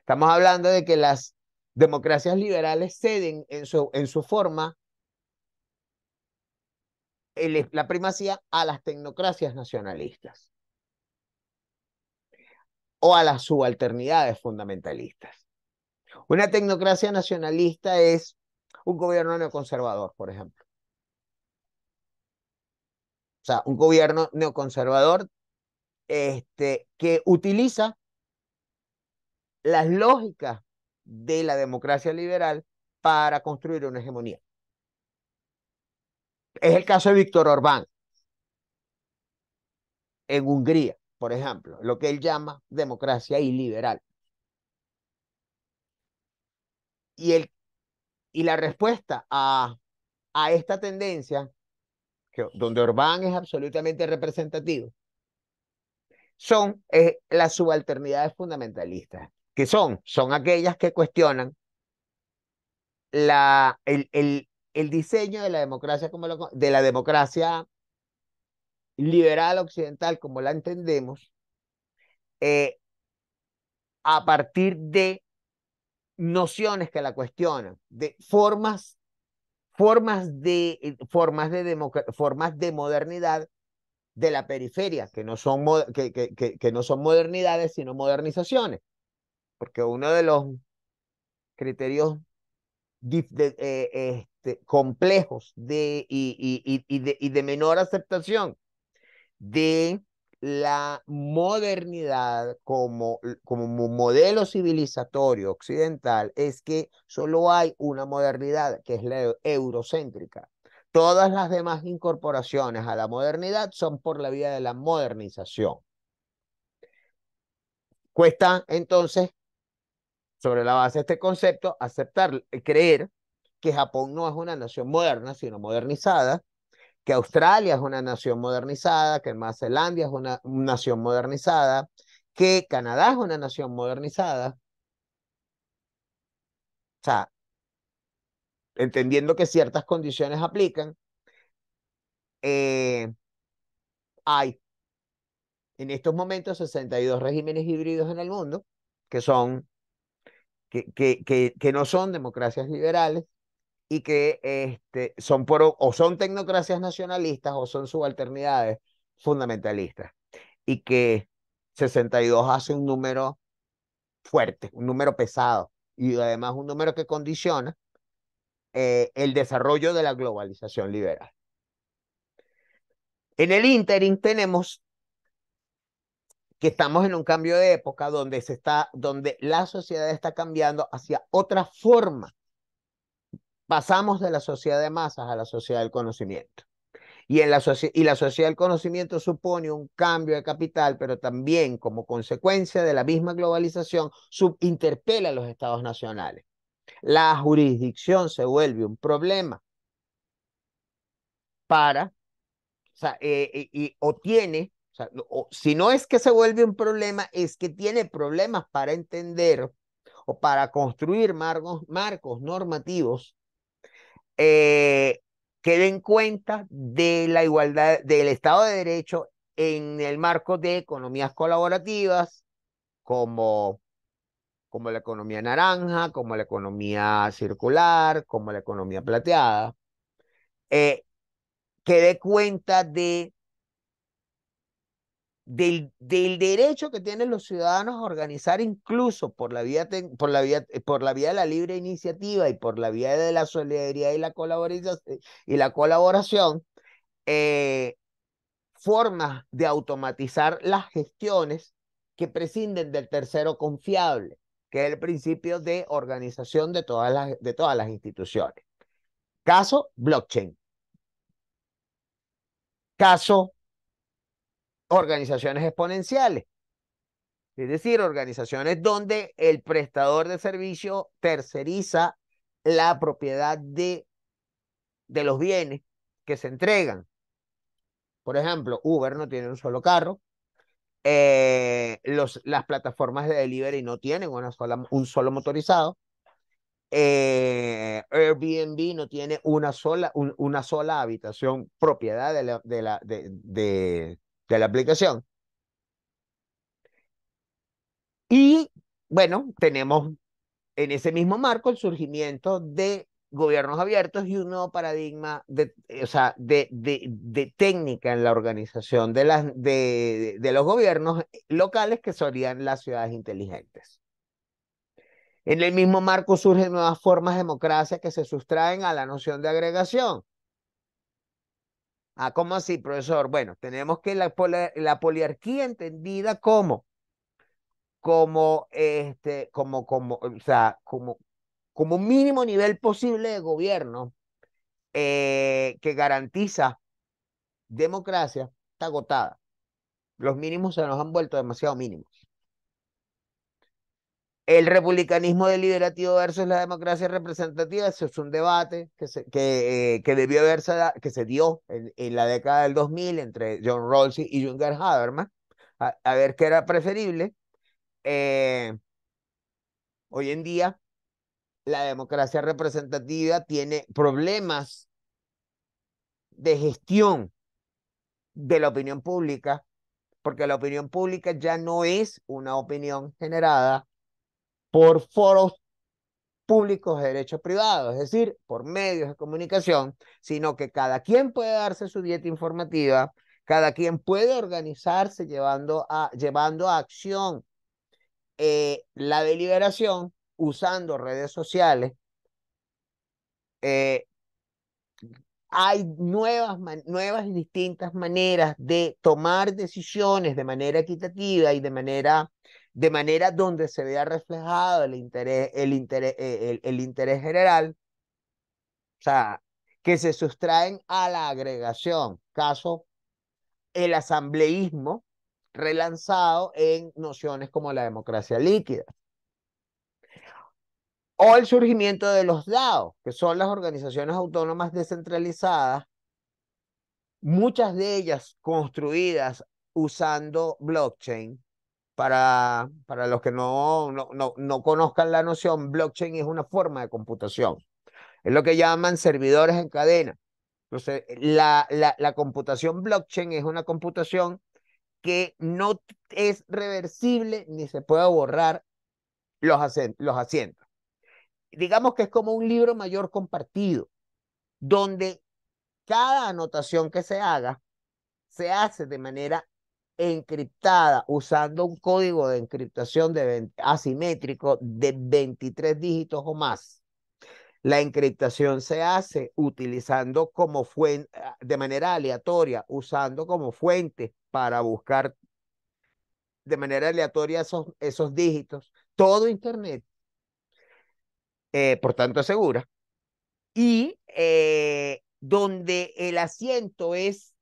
Estamos hablando de que las democracias liberales ceden en su, forma la primacía a las tecnocracias nacionalistas o a las subalternidades fundamentalistas. Una tecnocracia nacionalista es un gobierno neoconservador, por ejemplo. O sea, un gobierno neoconservador este, que utiliza las lógicas de la democracia liberal para construir una hegemonía. Es el caso de Víctor Orbán en Hungría, por ejemplo, lo que él llama democracia iliberal. Y, el, y la respuesta a, a esta tendencia, que, donde Orbán es absolutamente representativo, son eh, las subalternidades fundamentalistas, que son, son aquellas que cuestionan la, el, el, el diseño de la democracia como de la democracia liberal occidental como la entendemos eh, a partir de nociones que la cuestionan, de formas, formas de, eh, formas de, formas de modernidad de la periferia, que no, son, que, no son modernidades, sino modernizaciones. Porque uno de los criterios eh, este, complejos de, y, y, de, y de menor aceptación de la modernidad como, como modelo civilizatorio occidental es que solo hay una modernidad, que es la e-, eurocéntrica. Todas las demás incorporaciones a la modernidad son por la vía de la modernización. Cuesta entonces, sobre la base de este concepto, aceptar, eh, creer que Japón no es una nación moderna, sino modernizada, que Australia es una nación modernizada, que Nueva Zelanda es una, nación modernizada, que Canadá es una nación modernizada. O sea, entendiendo que ciertas condiciones aplican, eh, hay en estos momentos 62 regímenes híbridos en el mundo que son que, que, que no son democracias liberales y que este, son por, o son tecnocracias nacionalistas o son subalternidades fundamentalistas. Y que 62 hace un número fuerte, un número pesado y además un número que condiciona eh, el desarrollo de la globalización liberal. En el interim tenemos que estamos en un cambio de época donde se está donde la sociedad está cambiando hacia otra forma pasamos de la sociedad de masas a la sociedad del conocimiento. Y, en la, y la sociedad del conocimiento supone un cambio de capital, pero también como consecuencia de la misma globalización, interpela a los estados nacionales. La jurisdicción se vuelve un problema para, o, eh, eh, y, tiene, o si no es que se vuelve un problema, es que tiene problemas para entender o para construir marcos, marcos normativos eh, que den cuenta de la igualdad del Estado de Derecho en el marco de economías colaborativas como, como la economía naranja, como la economía circular, como la economía plateada, eh, que dé cuenta de del, derecho que tienen los ciudadanos a organizar incluso por la, vía por, la eh, por la vía de la libre iniciativa y por la vía de la solidaridad y la colaboración, eh, y la colaboración eh, formas de automatizar las gestiones que prescinden del tercero confiable, que es el principio de organización de todas las, de todas las instituciones. Caso, blockchain. Caso, organizaciones exponenciales. Es decir, organizaciones donde el prestador de servicio terceriza la propiedad de, de los bienes que se entregan. Por ejemplo, Uber no tiene un solo carro. Eh, los, las plataformas de delivery no tienen una sola, un solo motorizado. Eh, Airbnb no tiene una sola, una sola habitación propiedad de la, de, la, de de la aplicación. Y bueno, tenemos en ese mismo marco el surgimiento de gobiernos abiertos y un nuevo paradigma de, eh, o sea, de, de, técnica en la organización de, las, de, de los gobiernos locales que serían las ciudades inteligentes. En el mismo marco surgen nuevas formas de democracia que se sustraen a la noción de agregación Ah, ¿cómo así, profesor? Bueno, tenemos que la, la poliarquía entendida como, como, este, como, como, o sea, como, como mínimo nivel posible de gobierno eh, que garantiza democracia, está agotada. Los mínimos se nos han vuelto demasiado mínimos el republicanismo deliberativo versus la democracia representativa, eso es un debate que se, que, eh, que debió haberse, que se dio en, la década del 2000 entre John Rawls y Junger Habermas, a, ver qué era preferible. Eh, hoy en día, la democracia representativa tiene problemas de gestión de la opinión pública, porque la opinión pública ya no es una opinión generada por foros públicos de derechos privados, es decir, por medios de comunicación, sino que cada quien puede darse su dieta informativa, cada quien puede organizarse llevando a, llevando a acción eh, la deliberación usando redes sociales. Eh, hay nuevas, nuevas y distintas maneras de tomar decisiones de manera equitativa y de manera de manera donde se vea reflejado el interés, eh, el el, interés general, o sea, que se sustraen a la agregación. Caso, el asambleísmo relanzado en nociones como la democracia líquida. O el surgimiento de los DAO, que son las organizaciones autónomas descentralizadas, muchas de ellas construidas usando blockchain, para, para los que no, no, conozcan la noción, blockchain es una forma de computación. Es lo que llaman servidores en cadena. Entonces, la, la, computación blockchain es una computación que no es reversible ni se puede borrar los, los asientos. Digamos que es como un libro mayor compartido, donde cada anotación que se haga se hace de manera encriptada usando un código de encriptación de asimétrico de 23 dígitos o más. La encriptación se hace utilizando como fuente, ah, de manera aleatoria, usando como fuente para buscar de manera aleatoria esos, esos dígitos. Todo Internet, eh, por tanto, es segura. Y eh, donde el asiento es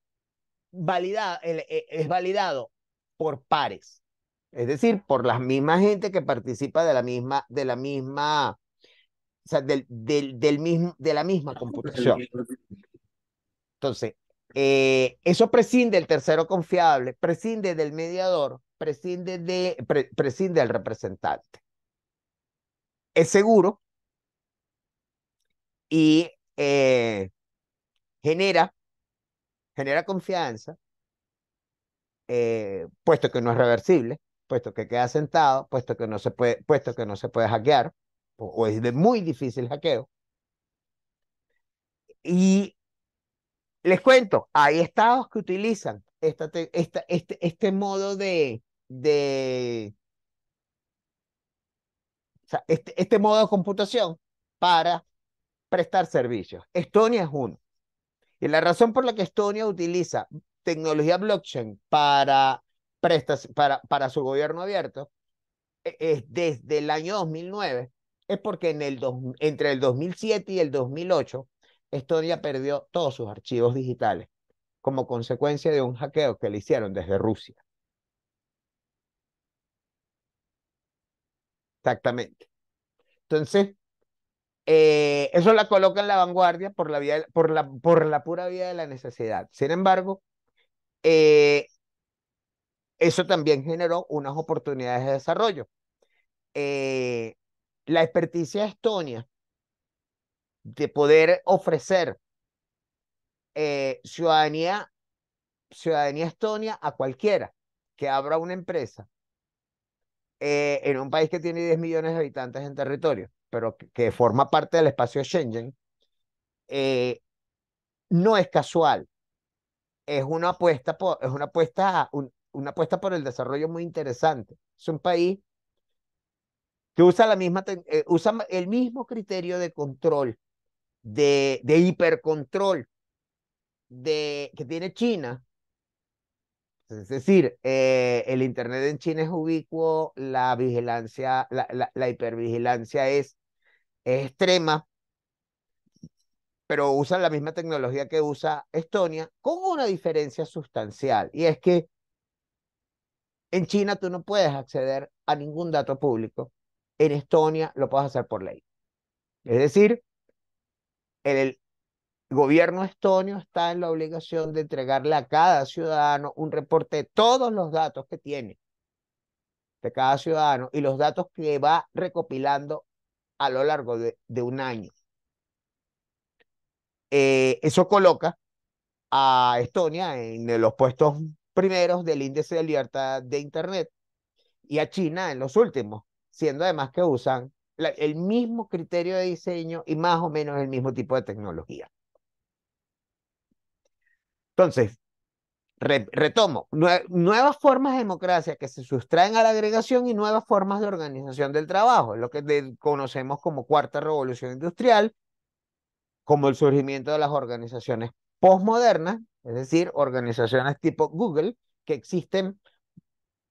validado, e, es validado por pares, es decir, por la misma gente que participa de la misma, de la misma, o sea, del, del, del mismo, de la misma computación. Entonces, eh, eso prescinde del tercero confiable, prescinde del mediador, prescinde, de, del representante. Es seguro y eh, genera genera confianza, eh, puesto que no es reversible, puesto que queda sentado, puesto que no se puede, puesto que no se puede hackear, o, es de muy difícil hackeo. Y les cuento, hay estados que utilizan esta, esta, este, este modo de, de este, este modo de computación para prestar servicios. Estonia es uno. Y la razón por la que Estonia utiliza tecnología blockchain para, para, para su gobierno abierto e, es desde el año 2009, es porque en el entre el 2007 y el 2008 Estonia perdió todos sus archivos digitales como consecuencia de un hackeo que le hicieron desde Rusia. Exactamente. Entonces, eh, eso la coloca en la vanguardia por la, vía, por la, pura vida de la necesidad. Sin embargo, eh, eso también generó unas oportunidades de desarrollo. Eh, la experticia de Estonia de poder ofrecer ciudadanía, ciudadanía estonia a cualquiera que abra una empresa en un país que tiene 10 millones de habitantes en territorio pero que, forma parte del espacio Schengen, eh, no es casual. Es una apuesta por, es una apuesta, una apuesta por el desarrollo muy interesante. Es un país que usa, la misma, eh, usa el mismo criterio de control, de, de hipercontrol de, que tiene China. Es decir, eh, el Internet en China es ubicuo, la vigilancia, la hipervigilancia es es extrema, pero usan la misma tecnología que usa Estonia, con una diferencia sustancial, y es que en China tú no puedes acceder a ningún dato público, en Estonia lo puedes hacer por ley. Es decir, el, gobierno estonio está en la obligación de entregarle a cada ciudadano un reporte de todos los datos que tiene de cada ciudadano y los datos que va recopilando a lo largo de, un año. Eh, eso coloca a Estonia en los puestos primeros del índice de libertad de Internet y a China en los últimos, siendo además que usan el mismo criterio de diseño y más o menos el mismo tipo de tecnología. Entonces, retomo, nuevas formas de democracia que se sustraen a la agregación y nuevas formas de organización del trabajo, lo que conocemos como cuarta revolución industrial, como el surgimiento de las organizaciones postmodernas, es decir, organizaciones tipo Google, que existen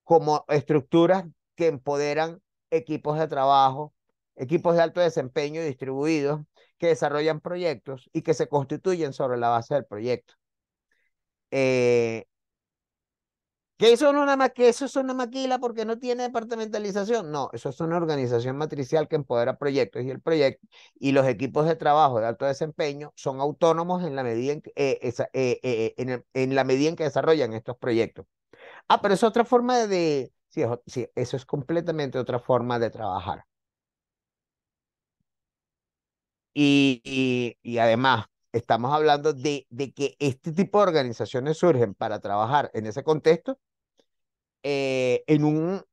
como estructuras que empoderan equipos de trabajo, equipos de alto desempeño distribuidos, que desarrollan proyectos y que se constituyen sobre la base del proyecto. Eh, que eso no nada eso es una maquila porque no tiene departamentalización. No, eso es una organización matricial que empodera proyectos y el proyecto y los equipos de trabajo de alto desempeño son autónomos en la medida en que, eh, eh, la medida en que desarrollan estos proyectos. Ah, pero es otra forma de, sí, eso es completamente otra forma de trabajar. y además, estamos hablando de, que este tipo de organizaciones surgen para trabajar en ese contexto, eh, en, un,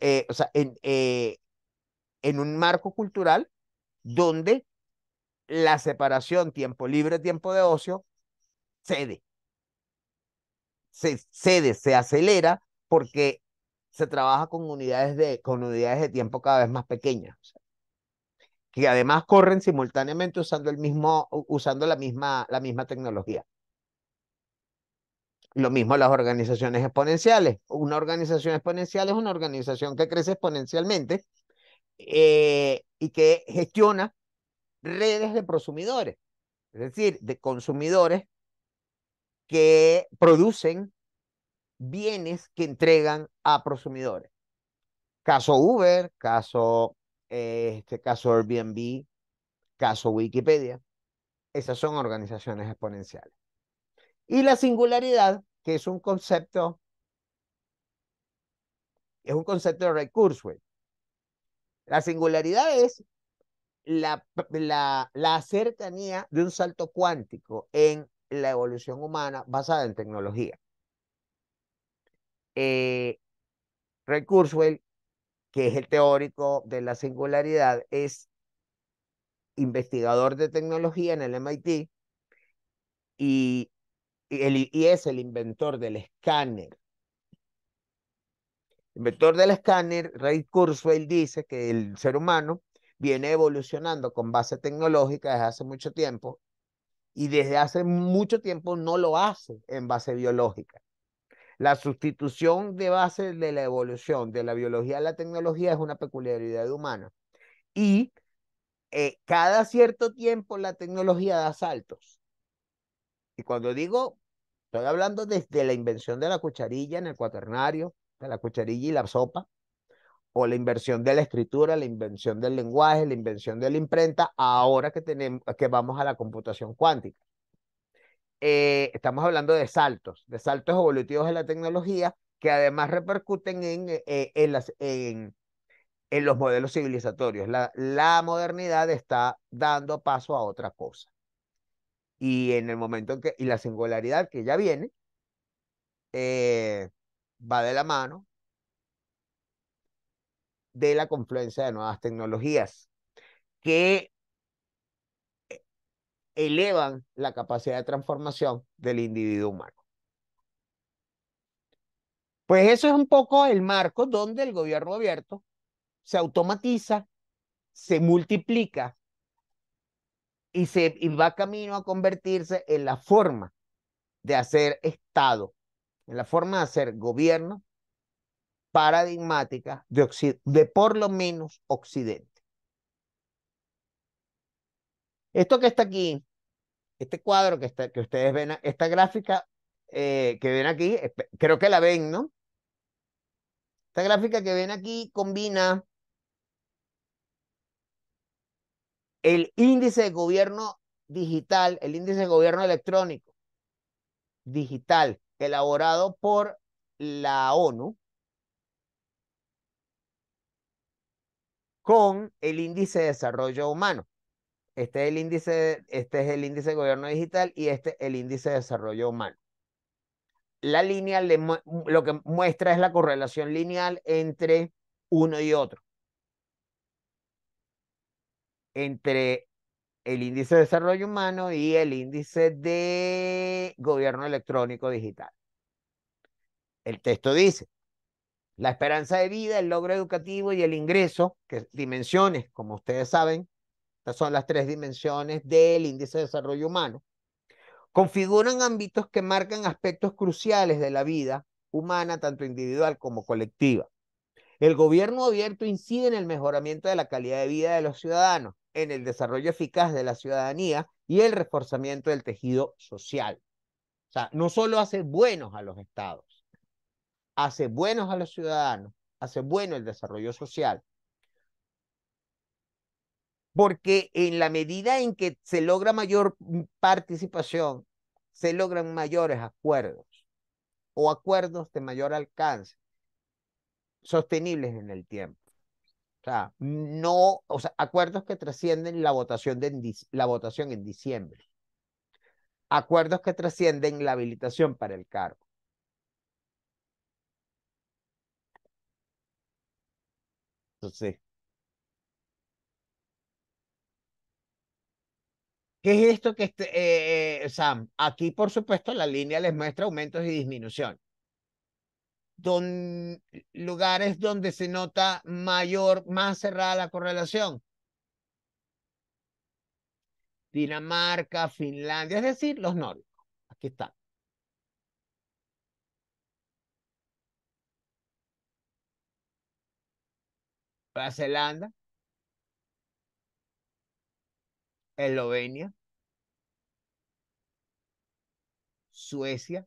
eh, o sea, eh, en, un marco cultural donde la separación tiempo libre, tiempo de ocio, cede. Se cede, se acelera porque se trabaja con unidades de, con unidades de tiempo cada vez más pequeñas que además corren simultáneamente usando, el mismo, usando la, misma, la misma tecnología. Lo mismo las organizaciones exponenciales. Una organización exponencial es una organización que crece exponencialmente eh, y que gestiona redes de prosumidores, es decir, de consumidores que producen bienes que entregan a prosumidores. Caso Uber, caso eh, este caso Airbnb, caso Wikipedia. Esas son organizaciones exponenciales. Y la singularidad, que es un concepto, es un concepto de Recurso La singularidad es la, la, la cercanía de un salto cuántico en la evolución humana basada en tecnología. Eh, que es el teórico de la singularidad, es investigador de tecnología en el MIT y, es el inventor del escáner. El inventor del escáner, Ray Kurzweil dice que el ser humano viene evolucionando con base tecnológica desde hace mucho tiempo y desde hace mucho tiempo no lo hace en base biológica. La sustitución de base de la evolución de la biología a la tecnología es una peculiaridad humana. Y eh, cada cierto tiempo la tecnología da saltos. Y cuando digo, estoy hablando desde la invención de la cucharilla en el cuaternario, de la cucharilla y la sopa, o la inversión de la escritura, la invención del lenguaje, la invención de la imprenta, ahora que, tenemos, que vamos a la computación cuántica. Eh, estamos hablando de saltos, de saltos evolutivos de la tecnología que además repercuten en, eh, eh, en, en, los modelos civilizatorios. La, la, modernidad está dando paso a otra cosa. Y en el momento en que, y la singularidad que ya viene, va de la mano de la confluencia de nuevas tecnologías que elevan la capacidad de transformación del individuo humano. Pues eso es un poco el marco donde el gobierno abierto se automatiza, se multiplica y, se, va camino a convertirse en la forma de hacer Estado, en la forma de hacer gobierno paradigmática de por lo menos Occidente. Esto que está aquí este cuadro que, está, que ustedes ven, esta gráfica eh, que ven aquí, creo que la ven, ¿no? Esta gráfica que ven aquí combina el índice de gobierno digital, el índice de gobierno electrónico digital elaborado por la ONU con el índice de desarrollo humano. Este es el índice, este es el índice de gobierno digital y este el índice de desarrollo humano. La línea lo que muestra es la correlación lineal entre uno y otro. Entre el índice de desarrollo humano y el índice de gobierno electrónico digital. El texto dice, la esperanza de vida, el logro educativo y el ingreso, que dimensiones, como ustedes saben, estas son las tres dimensiones del índice de desarrollo humano. Configuran ámbitos que marcan aspectos cruciales de la vida humana, tanto individual como colectiva. El gobierno abierto incide en el mejoramiento de la calidad de vida de los ciudadanos, en el desarrollo eficaz de la ciudadanía y el reforzamiento del tejido social. O sea, no solo hace buenos a los estados, hace buenos a los ciudadanos, hace bueno el desarrollo social, porque en la medida en que se logra mayor mm, participación, se logran mayores acuerdos o acuerdos de mayor alcance, sostenibles en el tiempo. O sea, no, o sea, acuerdos que trascienden la votación, de, la en diciembre. Acuerdos que trascienden la habilitación para el cargo. Entonces, ¿Qué es esto que este, eh, eh, Sam? Aquí, por supuesto, la línea les muestra aumentos y disminución. Don, lugares donde se nota mayor, más cerrada la correlación. Dinamarca, Finlandia, es decir, los nórdicos. Aquí está. Nueva Zelanda, Eslovenia, Suecia,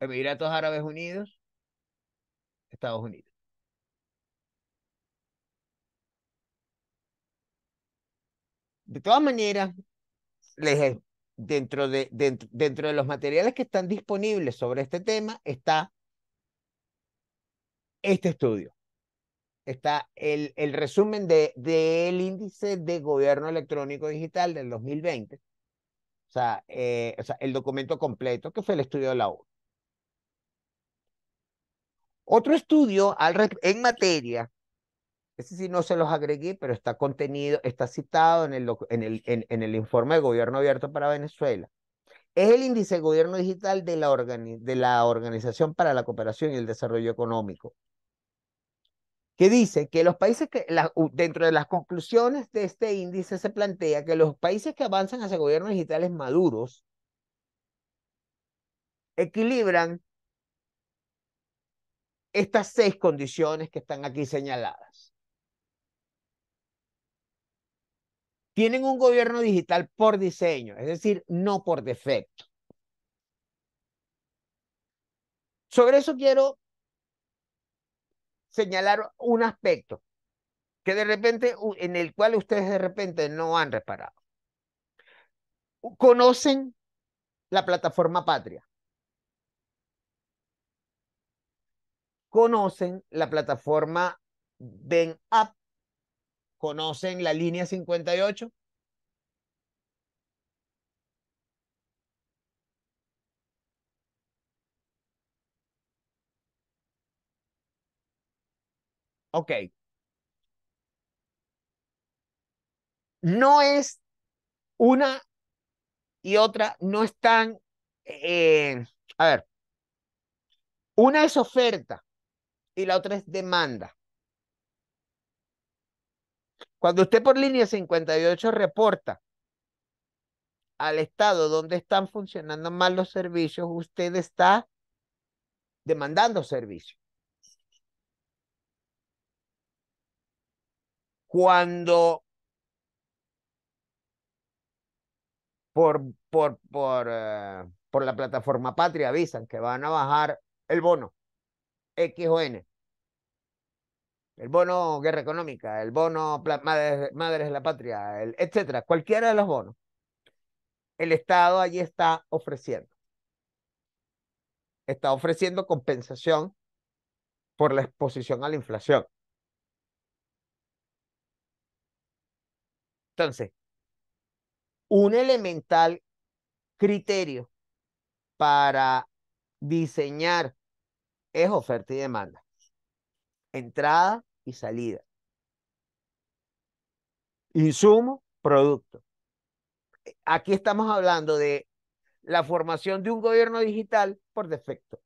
Emiratos Árabes Unidos, Estados Unidos. De todas maneras, les, dentro, de, dentro de los materiales que están disponibles sobre este tema está este estudio está el, el resumen del de, índice de gobierno electrónico digital del 2020. O sea, eh, o sea, el documento completo que fue el estudio de la ONU. Otro estudio en materia, ese sí no se los agregué, pero está contenido, está citado en el, en el, el informe de gobierno abierto para Venezuela. Es el índice de gobierno digital de la, de la Organización para la Cooperación y el Desarrollo Económico, que dice que los países que dentro de las conclusiones de este índice se plantea que los países que avanzan hacia gobiernos digitales maduros equilibran estas seis condiciones que están aquí señaladas. Tienen un gobierno digital por diseño, es decir, no por defecto. Sobre eso quiero señalar un aspecto que de repente, en el cual ustedes de repente no han reparado. Conocen la plataforma Patria. Conocen la plataforma Ben App. Conocen la línea 58. ok, no es una y otra, no están, eh, a ver, una es oferta y la otra es demanda. Cuando usted por línea 58 reporta al Estado donde están funcionando mal los servicios, usted está demandando servicios. cuando por, por, por, eh, por la plataforma Patria avisan que van a bajar el bono X o N, el bono Guerra Económica, el bono Madres, Madres de la Patria, el, etcétera, cualquiera de los bonos, el Estado allí está ofreciendo. Está ofreciendo compensación por la exposición a la inflación. Entonces, un elemental criterio para diseñar es oferta y demanda. Entrada y salida. Insumo, producto. Aquí estamos hablando de la formación de un gobierno digital por defecto.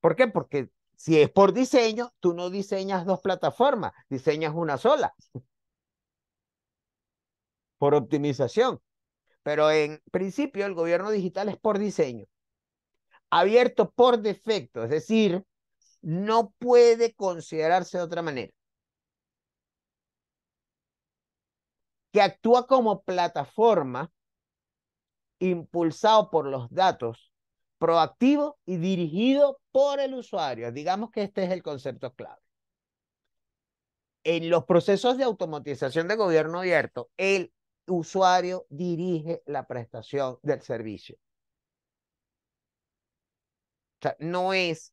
¿Por qué? Porque si es por diseño, tú no diseñas dos plataformas, diseñas una sola por optimización. Pero en principio el gobierno digital es por diseño, abierto por defecto, es decir, no puede considerarse de otra manera. Que actúa como plataforma impulsado por los datos, proactivo y dirigido por el usuario. Digamos que este es el concepto clave. En los procesos de automatización de gobierno abierto, el usuario dirige la prestación del servicio. O sea, no es,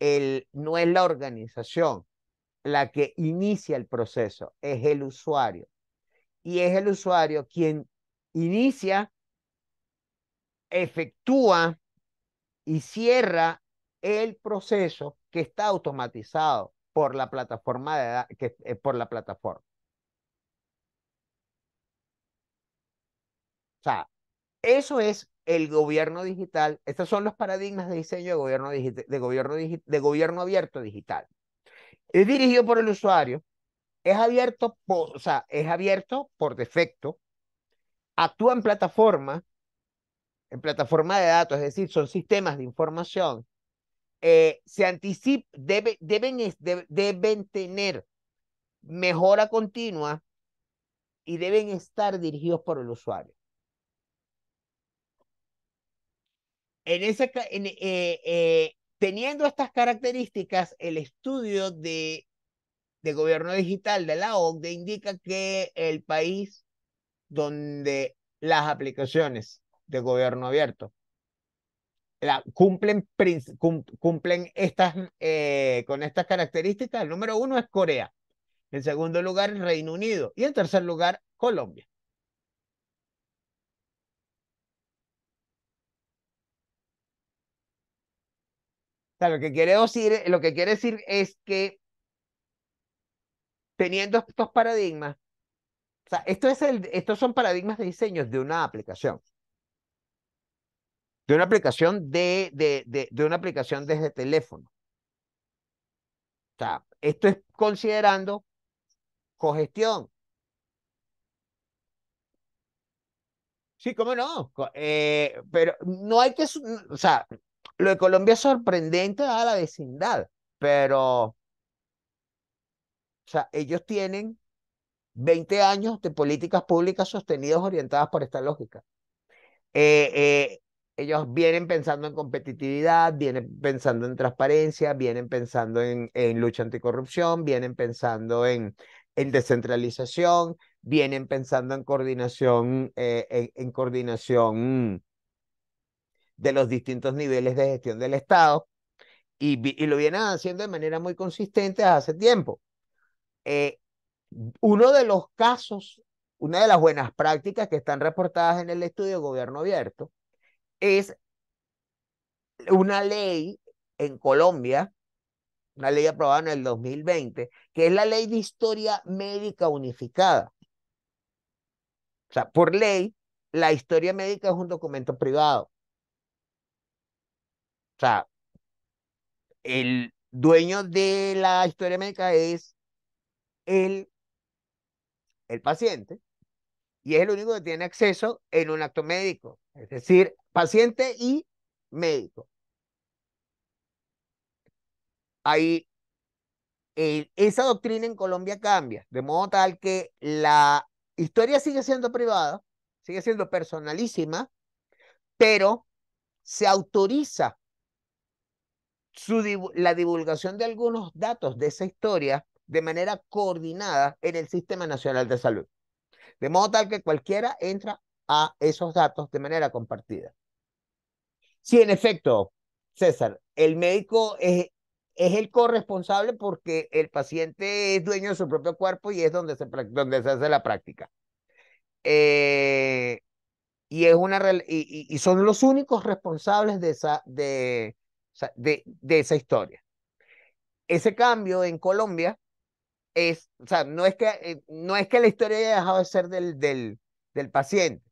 el, no es la organización la que inicia el proceso, es el usuario. Y es el usuario quien inicia, efectúa y cierra el proceso que está automatizado por la plataforma de, que, eh, por la plataforma. eso es el gobierno digital, estos son los paradigmas de diseño de gobierno, de gobierno, de gobierno abierto digital. Es dirigido por el usuario, es abierto por, o sea, es abierto por defecto, actúa en plataforma, en plataforma de datos, es decir, son sistemas de información, eh, se anticipa, deben, deben tener mejora continua y deben estar dirigidos por el usuario. Eh, eh, teniendo estas características, el estudio de, gobierno digital de la OCDE indica que el país donde las aplicaciones de gobierno abierto cumplen, cumplen estas, eh, con estas características, el número uno es Corea, en segundo lugar Reino Unido y en tercer lugar Colombia. lo que quiere decir, eh, lo que quiere decir es que teniendo estos paradigmas, o sea, esto es el, estos son paradigmas de diseño de una aplicación. De una aplicación de, de, una aplicación desde teléfono. O esto es considerando cogestión. Sí, cómo no. Eh, pero no hay que, o sea, lo de Colombia es sorprendente a la vecindad, pero, o sea, ellos tienen 20 años de políticas públicas sostenidas orientadas por esta lógica. Eh, eh, ellos vienen pensando en competitividad, vienen pensando en transparencia, vienen pensando en, en lucha anticorrupción, vienen pensando en, en descentralización, vienen pensando en coordinación, eh, en, coordinación de los distintos niveles de gestión del Estado y, lo vienen haciendo de manera muy consistente hace tiempo. Eh, uno de los casos, una de las buenas prácticas que están reportadas en el estudio Gobierno Abierto es una ley en Colombia, una ley aprobada en el 2020, que es la ley de historia médica unificada. O sea, por ley, la historia médica es un documento privado. O sea, el dueño de la historia médica es el, el paciente y es el único que tiene acceso en un acto médico, es decir, paciente y médico. Ahí eh, esa doctrina en Colombia cambia, de modo tal que la historia sigue siendo privada, sigue siendo personalísima, pero se autoriza la divulgación de algunos datos de esa historia de manera coordinada en el Sistema Nacional de Salud. De modo tal que cualquiera entra a esos datos de manera compartida. Sí, en efecto, César, el médico es, es el corresponsable porque el paciente es dueño de su propio cuerpo y es donde se, donde se hace la práctica. Eh, y, es una, y, y, son los únicos responsables de, esa, de, de, esa historia. Ese cambio en Colombia es, o sea, no es que, eh, no es que la historia haya dejado de ser del, del, del paciente,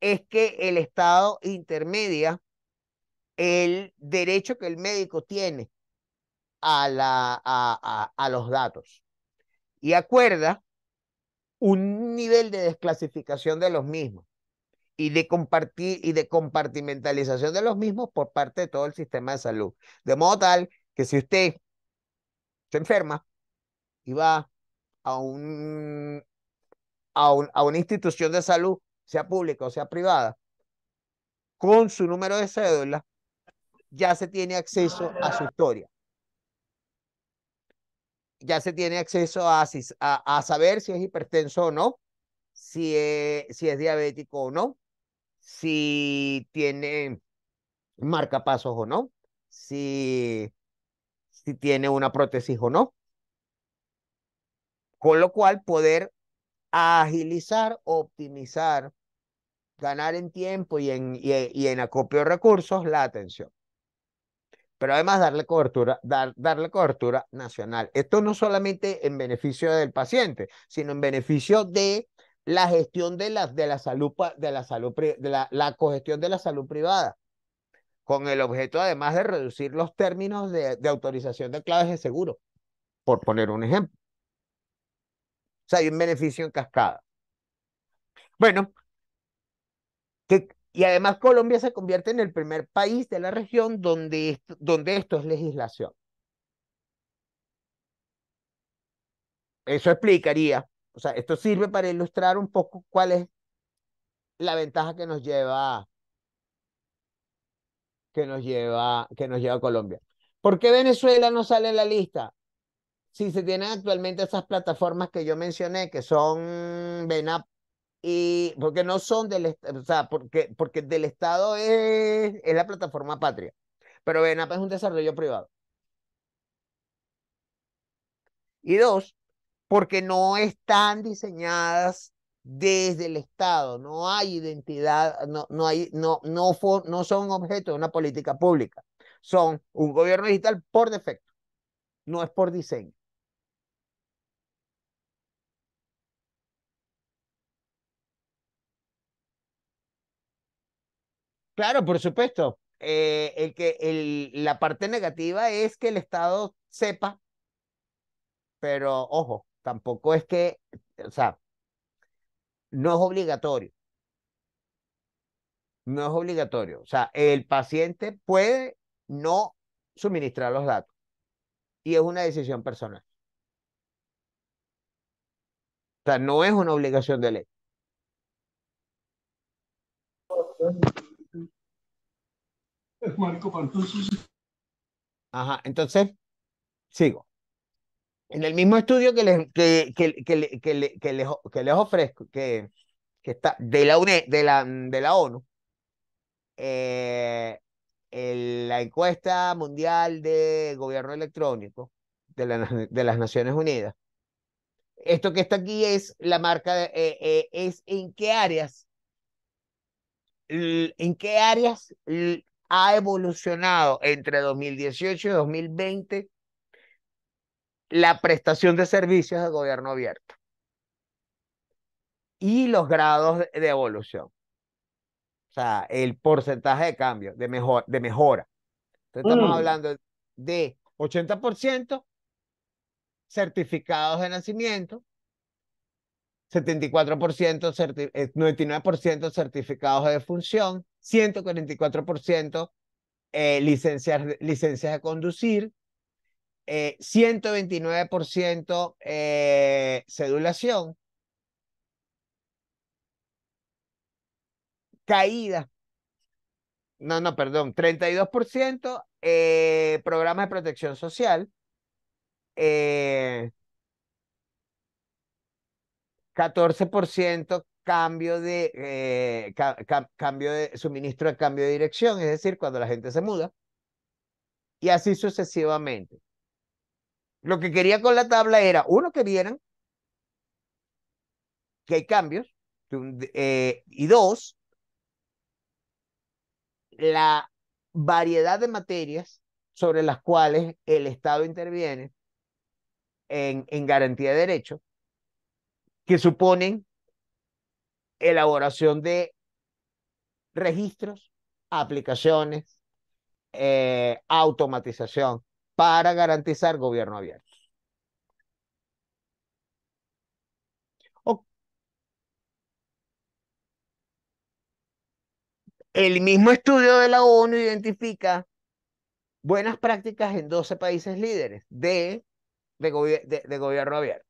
es que el Estado intermedia el derecho que el médico tiene a, la, a, los datos y acuerda un nivel de desclasificación de los mismos y de compartir y de compartimentalización de los mismos por parte de todo el sistema de salud. De modo tal que si usted se enferma y va a, un, a, una institución de salud, sea pública o sea privada, con su número de cédula, ya se tiene acceso a su historia. Ya se tiene acceso a, a, saber si es hipertenso o no, si eh, si es diabético o no, si tiene marcapasos o no, si, si tiene una prótesis o no. Con lo cual, poder agilizar, optimizar, ganar en tiempo y en, en acopio de recursos la atención. Pero además darle cobertura, darle cobertura nacional. Esto no solamente en beneficio del paciente, sino en beneficio de la gestión de la, de la salud, de la, salud, de la, cogestión de la salud privada, con el objeto además de reducir los términos de, autorización de claves de seguro, por poner un ejemplo. O sea, hay un beneficio en cascada. Bueno, y además Colombia se convierte en el primer país de la región donde donde esto es legislación. Eso explicaría o sea, esto sirve para ilustrar un poco cuál es la ventaja que nos lleva que nos lleva que nos lleva a Colombia. ¿Por qué Venezuela no sale en la lista? Si se tienen actualmente esas plataformas que yo mencioné, que son Benap y porque no son del o sea, porque, porque del Estado es, es la plataforma patria. Pero Benap es un desarrollo privado. Y dos, porque no están diseñadas desde el Estado, no hay identidad, no, no, hay, no, no, son objeto de una política pública, son un gobierno digital por defecto, no es por diseño. Claro, por supuesto. Eh, el que el, la parte negativa es que el Estado sepa, pero ojo, tampoco es que, o sea, no es obligatorio. No es obligatorio. O sea, el paciente puede no suministrar los datos. Y es una decisión personal. O sea, no es una obligación de ley. Ajá, entonces, sigo en el mismo estudio que les, que, que, les, que les ofrezco, que, que está de la, de la, de la ONU, eh, la encuesta mundial de gobierno electrónico de, la, de las Naciones Unidas. Esto que está aquí es la marca, eh, eh, es en qué áreas, en qué áreas ha evolucionado entre 2018 y 2020 la prestación de servicios de gobierno abierto y los grados de evolución. O sea, el porcentaje de cambio, de, mejor, de mejora. estamos mm. hablando de 80% certificados de nacimiento, 74%, 99% eh, certificados de función, 144% eh, licencias, licencias de conducir, 129% eh, sedulación, eh, caída, no, no, perdón, 32% eh, programa de protección social, 14% eh, cambio de, eh, cambio de suministro de cambio de dirección, es decir, cuando la gente se muda, y así sucesivamente. Lo que quería con la tabla era, uno, que vieran que hay cambios, eh, y dos, la variedad de materias sobre las cuales el Estado interviene en, en garantía de derechos, que suponen elaboración de registros, aplicaciones, eh, automatización para garantizar gobierno abierto. El mismo estudio de la ONU identifica buenas prácticas en 12 países líderes de, gobierno abierto.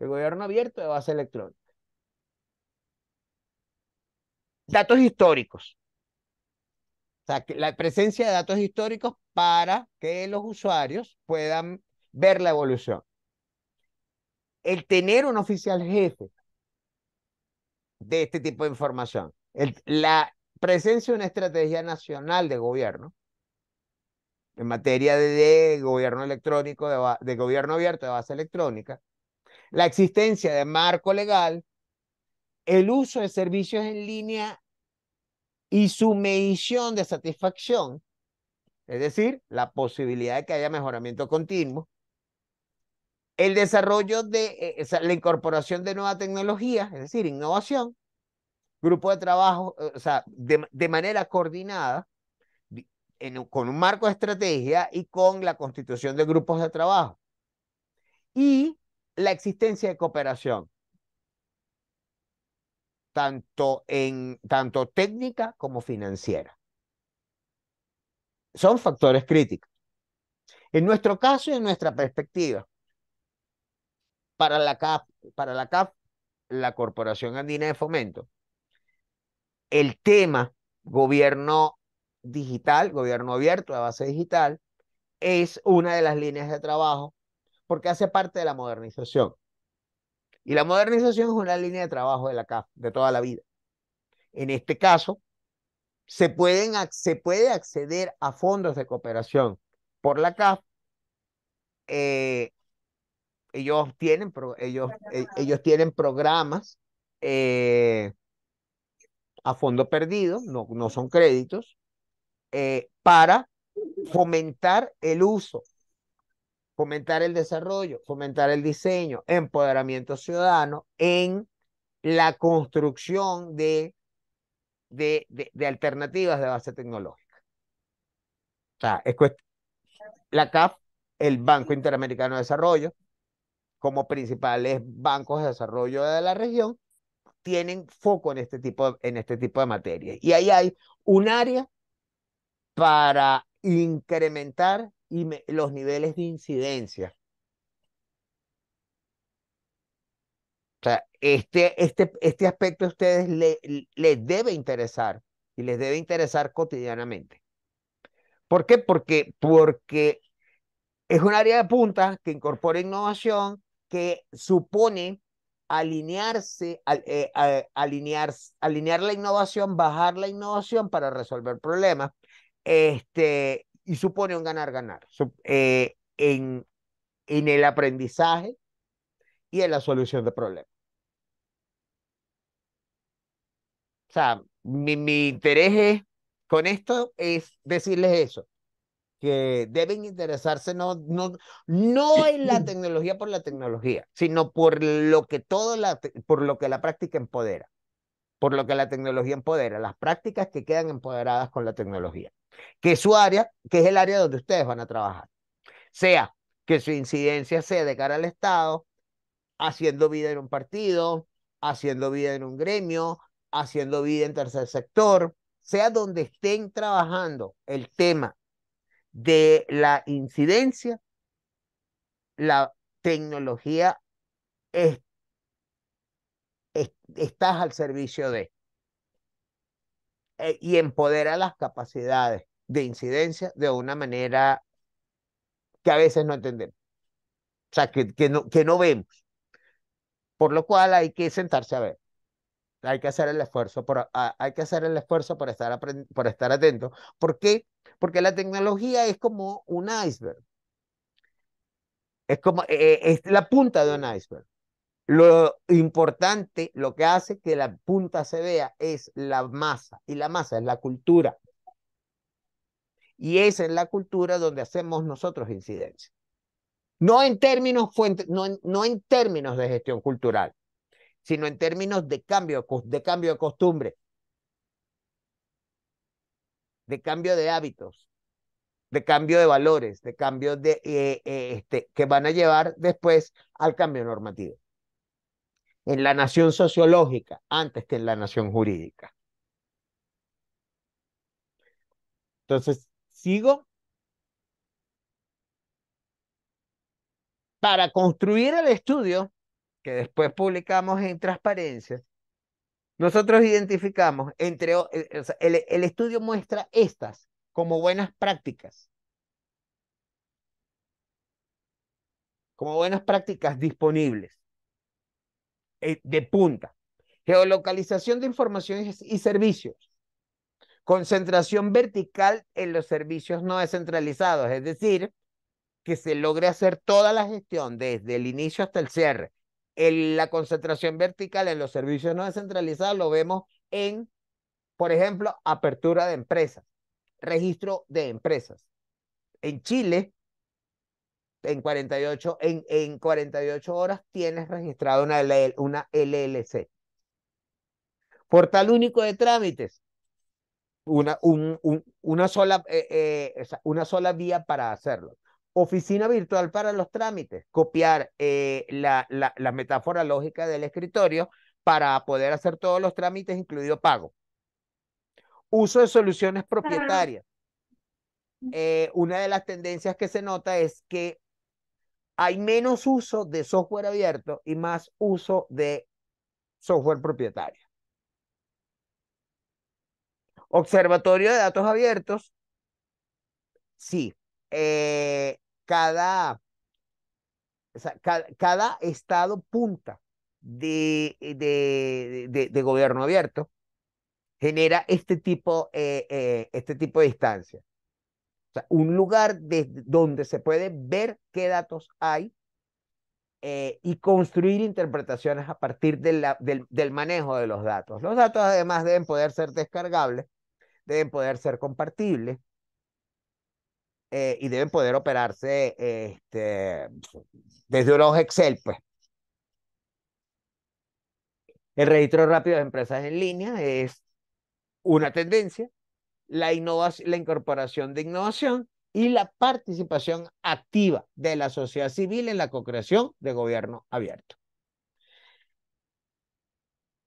De gobierno abierto de base electrónica. Datos históricos la presencia de datos históricos para que los usuarios puedan ver la evolución. El tener un oficial jefe de este tipo de información, la presencia de una estrategia nacional de gobierno en materia de, gobierno electrónico, de, de gobierno abierto de base electrónica, la existencia de marco legal, el uso de servicios en línea y su medición de satisfacción, es decir, la posibilidad de que haya mejoramiento continuo, el desarrollo de e, e, la incorporación de nuevas tecnologías, es decir, innovación, grupo de trabajo, eh, o sea, de, manera coordinada, con un marco de estrategia y con la constitución de grupos de trabajo. Y la existencia de cooperación tanto, en, tanto técnica como financiera. Son factores críticos. En nuestro caso y en nuestra perspectiva, para la CAF, para la, CAP, la Corporación Andina de Fomento, el tema gobierno digital, gobierno abierto a base digital, es una de las líneas de trabajo porque hace parte de la modernización. Y la modernización es una línea de trabajo de la CAF de toda la vida. En este caso, se, pueden, se puede acceder a fondos de cooperación por la CAF. Eh, ellos, tienen, ellos, e, ellos tienen programas eh, a fondo perdido, no, no son créditos, eh, para fomentar el uso fomentar el desarrollo, fomentar el diseño, empoderamiento ciudadano en la construcción de, de, de, alternativas de base tecnológica. la CAF, el Banco Interamericano de Desarrollo, como principales bancos de desarrollo de la región, tienen foco en este tipo, en este tipo de materias. Y ahí hay un área para incrementar y los niveles de incidencia. este, este, este aspecto a ustedes le, les debe interesar y les debe interesar cotidianamente. ¿Por qué? Porque, porque es un área de punta que incorpora innovación, que supone alinearse, eh, alinear, alinear la innovación, bajar la innovación para resolver problemas. Este, y supone un ganar-ganar eh, en, en el aprendizaje y en la solución de problemas. O sea, mi, mi interés es, con esto es decirles eso, que deben interesarse no, no, no en la tecnología por la tecnología, sino por lo que todo la, por lo que la práctica empodera, por lo que la tecnología empodera, las prácticas que quedan empoderadas con la tecnología que es su área, que es el área donde ustedes van a trabajar. Sea que su incidencia sea de cara al Estado, haciendo vida en un partido, haciendo vida en un gremio, haciendo vida en tercer sector, sea donde estén trabajando el tema de la incidencia, la tecnología es, al servicio de eh, y empodera las capacidades de incidencia de una manera que a veces no entendemos, o sea, que, que, no, que no vemos. Por lo cual hay que sentarse a ver, hay que hacer el esfuerzo por, hay que hacer el esfuerzo por estar, por estar atento. ¿Por qué? Porque la tecnología es como un iceberg. Es como, eh, eh, es la punta de un iceberg. Lo importante, lo que hace que la punta se vea es la masa, y la masa es la cultura. Y es en la cultura donde hacemos nosotros incidencia. No en términos, fuente, no, no en términos de gestión cultural, sino en términos de cambio, de cambio de costumbre, de cambio de hábitos, de cambio de valores, de cambio de, eh, eh, este, que van a llevar después al cambio normativo. En la nación sociológica, antes que en la nación jurídica. Entonces, ¿Sigo? Para construir el estudio, que después publicamos en Transparencia, nosotros identificamos entre eh, el, el, estudio muestra estas como buenas prácticas. Como buenas prácticas disponibles eh, de punta. Geolocalización de informaciones y servicios. Concentración vertical en los servicios no descentralizados, es decir, que se logre hacer toda la gestión desde el inicio hasta el cierre. la concentración vertical en los servicios no descentralizados lo vemos en, por ejemplo, apertura de empresas, registro de empresas. En Chile, en 48, en, en 48 horas tienes registrado una, una LLC. Portal único de trámites una, una, sola, eh, eh, una sola vía para hacerlo. Oficina virtual para los trámites, copiar eh, la, la, la, metáfora lógica del escritorio para poder hacer todos los trámites, incluido pago. Uso de soluciones ah. propietarias. una de las tendencias que se nota es que hay menos uso de software abierto y más uso de software propietario. Observatorio de datos abiertos. Sí. Eh, cada, cada, estado punta eh, de, de, de, gobierno abierto genera este tipo, eh, este tipo de instancia. O sea, un lugar donde se puede ver qué datos hay y construir interpretaciones a partir del, del, manejo de los datos. Los datos además deben poder ser descargables deben poder ser compartibles eh, y deben poder operarse este, desde unos Excel, pues. El registro rápido de empresas en línea es una tendencia, la, la incorporación de innovación y la participación activa de la sociedad civil en la creación de gobierno abierto.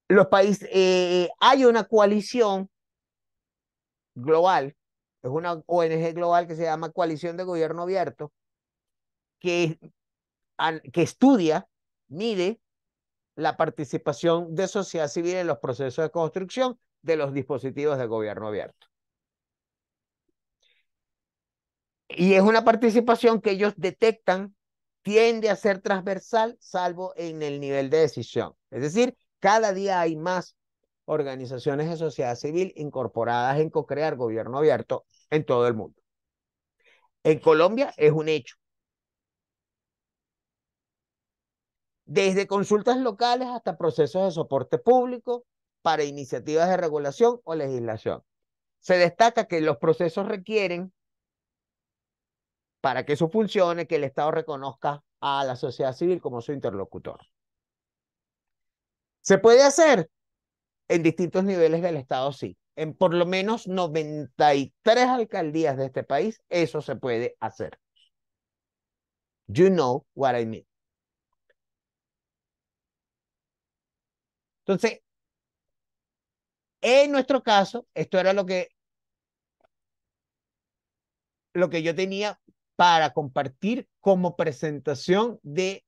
Los países, eh, hay una coalición global, es una ONG global que se llama Coalición de Gobierno Abierto, que, que estudia, mide la participación de sociedad civil en los procesos de construcción de los dispositivos de gobierno abierto. Y es una participación que ellos detectan tiende a ser transversal, salvo en el nivel de decisión. Es decir, cada día hay más organizaciones de sociedad civil incorporadas en co-crear gobierno abierto en todo el mundo. En Colombia es un hecho. Desde consultas locales hasta procesos de soporte público para iniciativas de regulación o legislación. Se destaca que los procesos requieren, para que eso funcione, que el Estado reconozca a la sociedad civil como su interlocutor. ¿Se puede hacer? En distintos niveles del Estado sí. En por lo menos 93 alcaldías de este país, eso se puede hacer. You know what I mean. Entonces, en nuestro caso, esto era lo que, lo que yo tenía para compartir como presentación de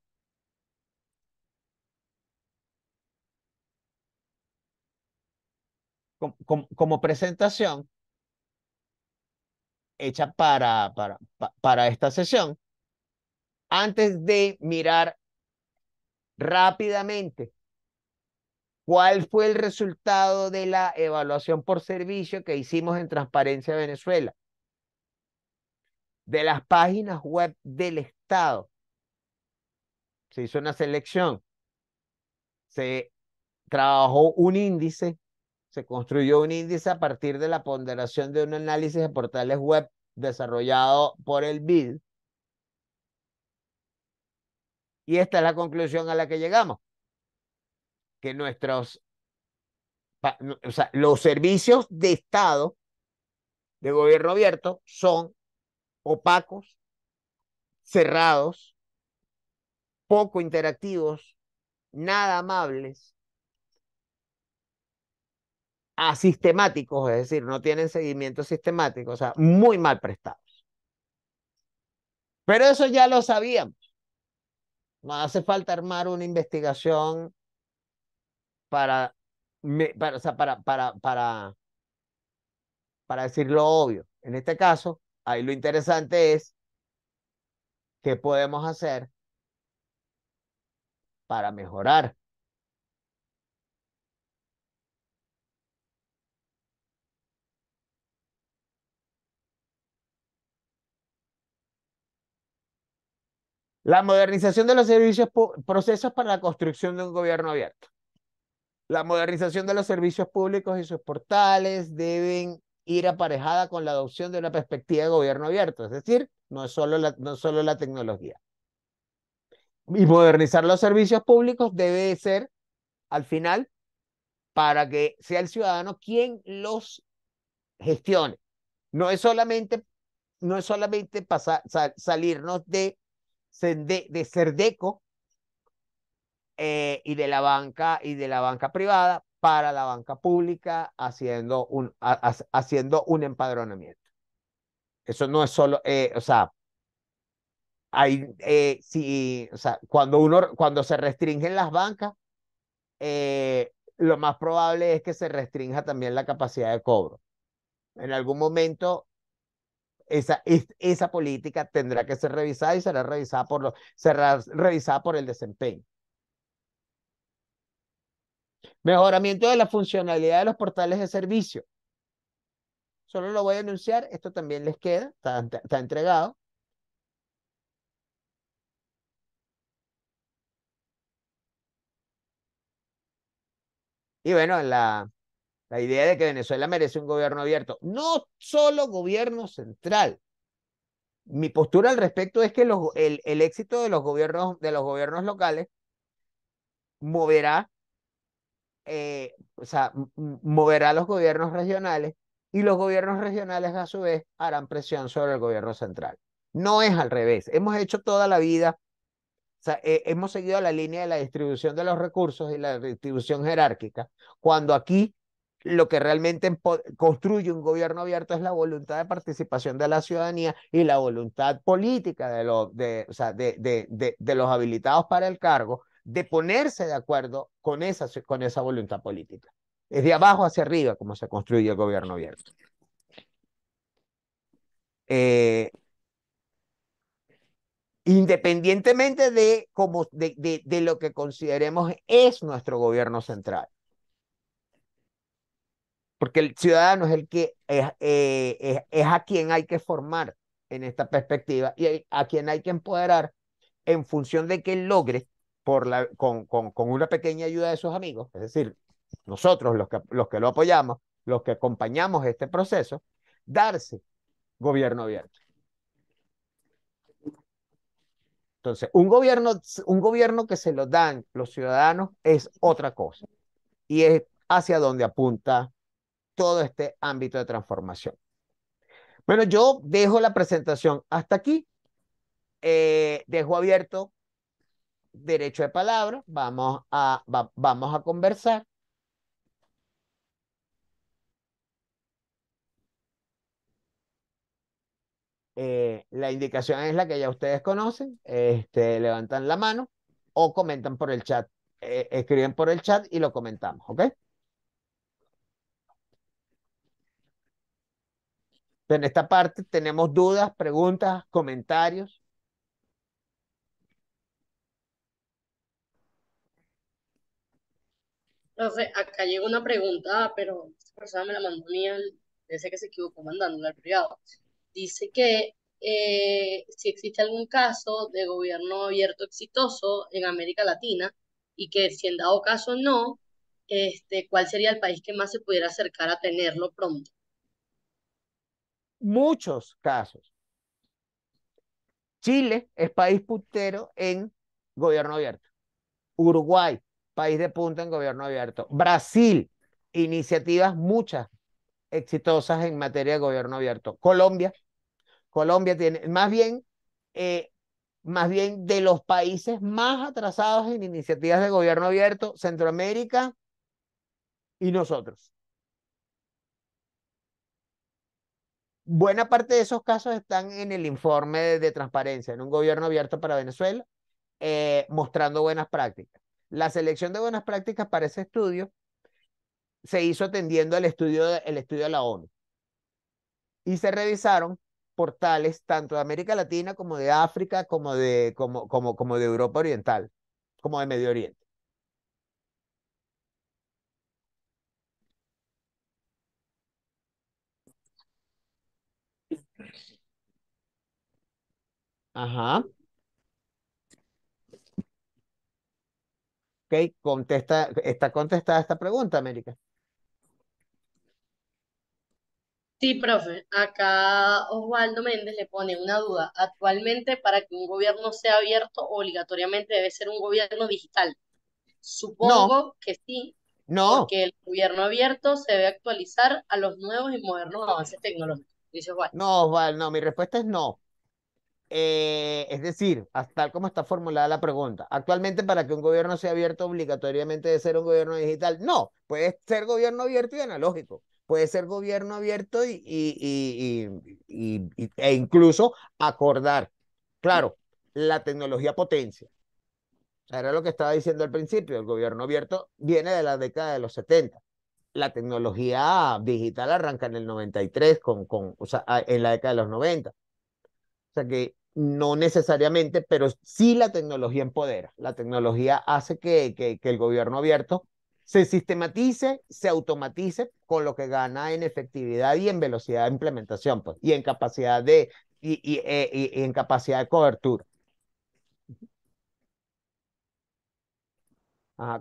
como, presentación hecha para, para, para esta sesión, antes de mirar rápidamente cuál fue el resultado de la evaluación por servicio que hicimos en Transparencia Venezuela, de las páginas web del Estado. Se hizo una selección, se trabajó un índice se construyó un índice a partir de la ponderación de un análisis de portales web desarrollado por el BID. Y esta es la conclusión a la que llegamos. Que nuestros, o sea, los servicios de Estado, de gobierno abierto, son opacos, cerrados, poco interactivos, nada amables, asistemáticos, es decir, no tienen seguimiento sistemático, o sea, muy mal prestados. Pero eso ya lo sabíamos. No hace falta armar una investigación para, para, para, para, para, para decir lo obvio. En este caso, ahí lo interesante es qué podemos hacer para mejorar La modernización de los servicios, procesos para la construcción de un gobierno abierto. La modernización de los servicios públicos y sus portales deben ir aparejada con la adopción de una perspectiva de gobierno abierto, es decir, no es solo la, no solo la tecnología. Y modernizar los servicios públicos debe ser, al final, para que sea el ciudadano quien los gestione. No es solamente, no solamente pasar, salirnos de de Cerdeco eh, y de la banca y de la banca privada para la banca pública haciendo un, haciendo un empadronamiento. Eso no es solo, eh, o sea, hay, eh, si, o sea, cuando, uno, cuando se restringen las bancas, eh, lo más probable es que se restrinja también la capacidad de cobro. En algún momento esa, esa política tendrá que ser revisada y será revisada por, revisada por el desempeño. Mejoramiento de la funcionalidad de los portales de servicio. Solo lo voy a anunciar, esto también les queda, está, está entregado. Y bueno, la, la idea de que Venezuela merece un gobierno abierto, no solo gobierno central. Mi postura al respecto es que el, éxito de los gobiernos, de los gobiernos locales moverá, eh, o sea, moverá los gobiernos regionales y los gobiernos regionales a su vez harán presión sobre el gobierno central. No es al revés. Hemos hecho toda la vida, eh, hemos seguido la línea de la distribución de los recursos y la distribución jerárquica, cuando aquí lo que realmente construye un gobierno abierto es la voluntad de participación de la ciudadanía y la voluntad política de, de, los habilitados para el cargo de ponerse de acuerdo con esa, con esa voluntad política. Es de abajo hacia arriba como se construye el gobierno abierto. Eh, independientemente de, como de, lo que consideremos es nuestro gobierno central porque el ciudadano es el que eh, es, a quien hay que formar en esta perspectiva y a quien hay que empoderar en función de que logre por la, con, una pequeña ayuda de sus amigos, es decir, nosotros los que, los que lo apoyamos, los que acompañamos este proceso, darse gobierno abierto. Entonces, un gobierno, un gobierno que se lo dan los ciudadanos es otra cosa y es hacia donde apunta todo este ámbito de transformación. Bueno, yo dejo la presentación hasta aquí. Eh, dejo abierto derecho de palabra. Vamos a, vamos a conversar. Eh, la indicación es la que ya ustedes conocen. Este, levantan la mano o comentan por el chat. Eh, escriben por el chat y lo comentamos, ¿ok? En esta parte tenemos dudas, preguntas, comentarios. No acá llegó una pregunta, pero esta persona me la mandó ni al, dice que se equivocó mandándola al privado. Dice que eh, si existe algún caso de gobierno abierto exitoso en América Latina y que si en dado caso no, este, ¿cuál sería el país que más se pudiera acercar a tenerlo pronto? muchos casos. Chile es país puntero en gobierno abierto. Uruguay, país de punta en gobierno abierto. Brasil, iniciativas muchas exitosas en materia de gobierno abierto. Colombia, Colombia tiene, más bien, eh, más bien de los países más atrasados en iniciativas de gobierno abierto, Centroamérica y nosotros. Buena parte de esos casos están en el informe de, transparencia, en un gobierno abierto para Venezuela, eh, mostrando buenas prácticas. La selección de buenas prácticas para ese estudio se hizo atendiendo al estudio, de, el estudio de la ONU. Y se revisaron portales tanto de América Latina como de África, como de, como, como, como de Europa Oriental, como de Medio Oriente. Ajá. Ok, contesta, está contestada esta pregunta, América. Sí, profe, acá Osvaldo Méndez le pone una duda. Actualmente, para que un gobierno sea abierto, obligatoriamente debe ser un gobierno digital. Supongo que sí. No. Porque el gobierno abierto se debe actualizar a los nuevos y modernos avances tecnológicos. Dice No, Osvaldo, no, mi respuesta es no. Eh, es decir, tal como está formulada la pregunta, actualmente para que un gobierno sea abierto obligatoriamente debe ser un gobierno digital. No, puede ser gobierno abierto y analógico, puede ser gobierno abierto y, e incluso acordar. Claro, la tecnología potencia. Era lo que estaba diciendo al principio, el gobierno abierto viene de la década de los 70 la tecnología digital arranca en el 93, con, con, o sea, en la década de los 90. O sea que no necesariamente, pero sí la tecnología empodera. La tecnología hace que, el gobierno abierto se sistematice, se automatice con lo que gana en efectividad y en velocidad de implementación pues, y en capacidad de y, eh, en capacidad de cobertura.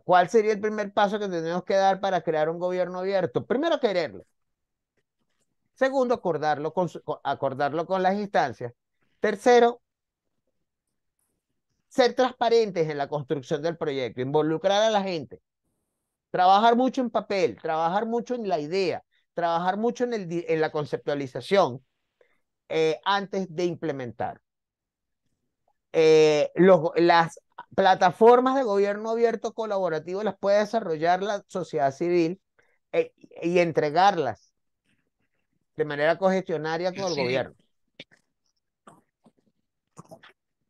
¿Cuál sería el primer paso que tenemos que dar para crear un gobierno abierto? Primero, quererlo. Segundo, acordarlo con, acordarlo con las instancias. Tercero, ser transparentes en la construcción del proyecto, involucrar a la gente, trabajar mucho en papel, trabajar mucho en la idea, trabajar mucho en, el, en la conceptualización eh, antes de implementar. Eh, las plataformas de gobierno abierto colaborativo las puede desarrollar la sociedad civil eh, y entregarlas de manera cogestionaria con el gobierno.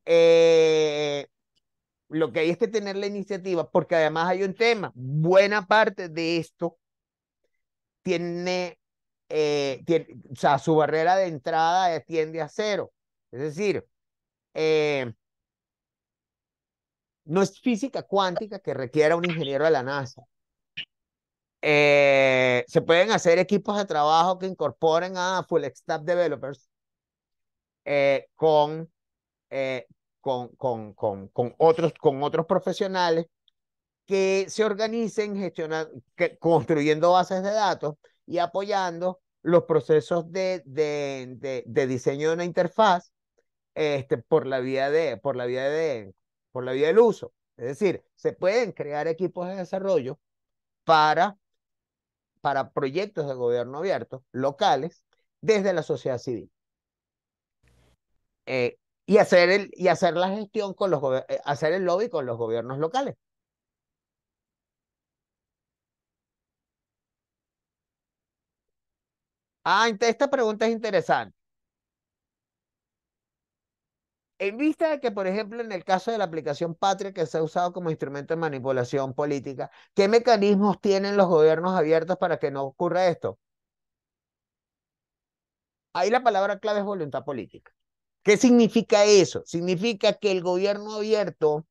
Eh, lo que hay es que tener la iniciativa, porque además hay un tema, buena parte de esto tiene, eh, o sea, su barrera de entrada tiende a cero. Es decir, eh, no es física cuántica que requiera un ingeniero de la NASA. se pueden hacer equipos de trabajo que incorporen a Full Stack Developers con con, con, con, con, otros, con otros profesionales que se organicen gestionando, construyendo bases de datos y apoyando los procesos de, de, de, diseño de una interfaz este, por, la vía de, por, la vía de, por la vía del uso. Es decir, se pueden crear equipos de desarrollo para, para proyectos de gobierno abierto locales desde la sociedad civil. Eh, y hacer, el, y hacer la gestión con los eh, hacer el lobby con los gobiernos locales. Ah, esta pregunta es interesante. En vista de que, por ejemplo, en el caso de la aplicación Patria, que se ha usado como instrumento de manipulación política, ¿qué mecanismos tienen los gobiernos abiertos para que no ocurra esto? Ahí la palabra clave es voluntad política. ¿Qué significa eso? Significa que el gobierno abierto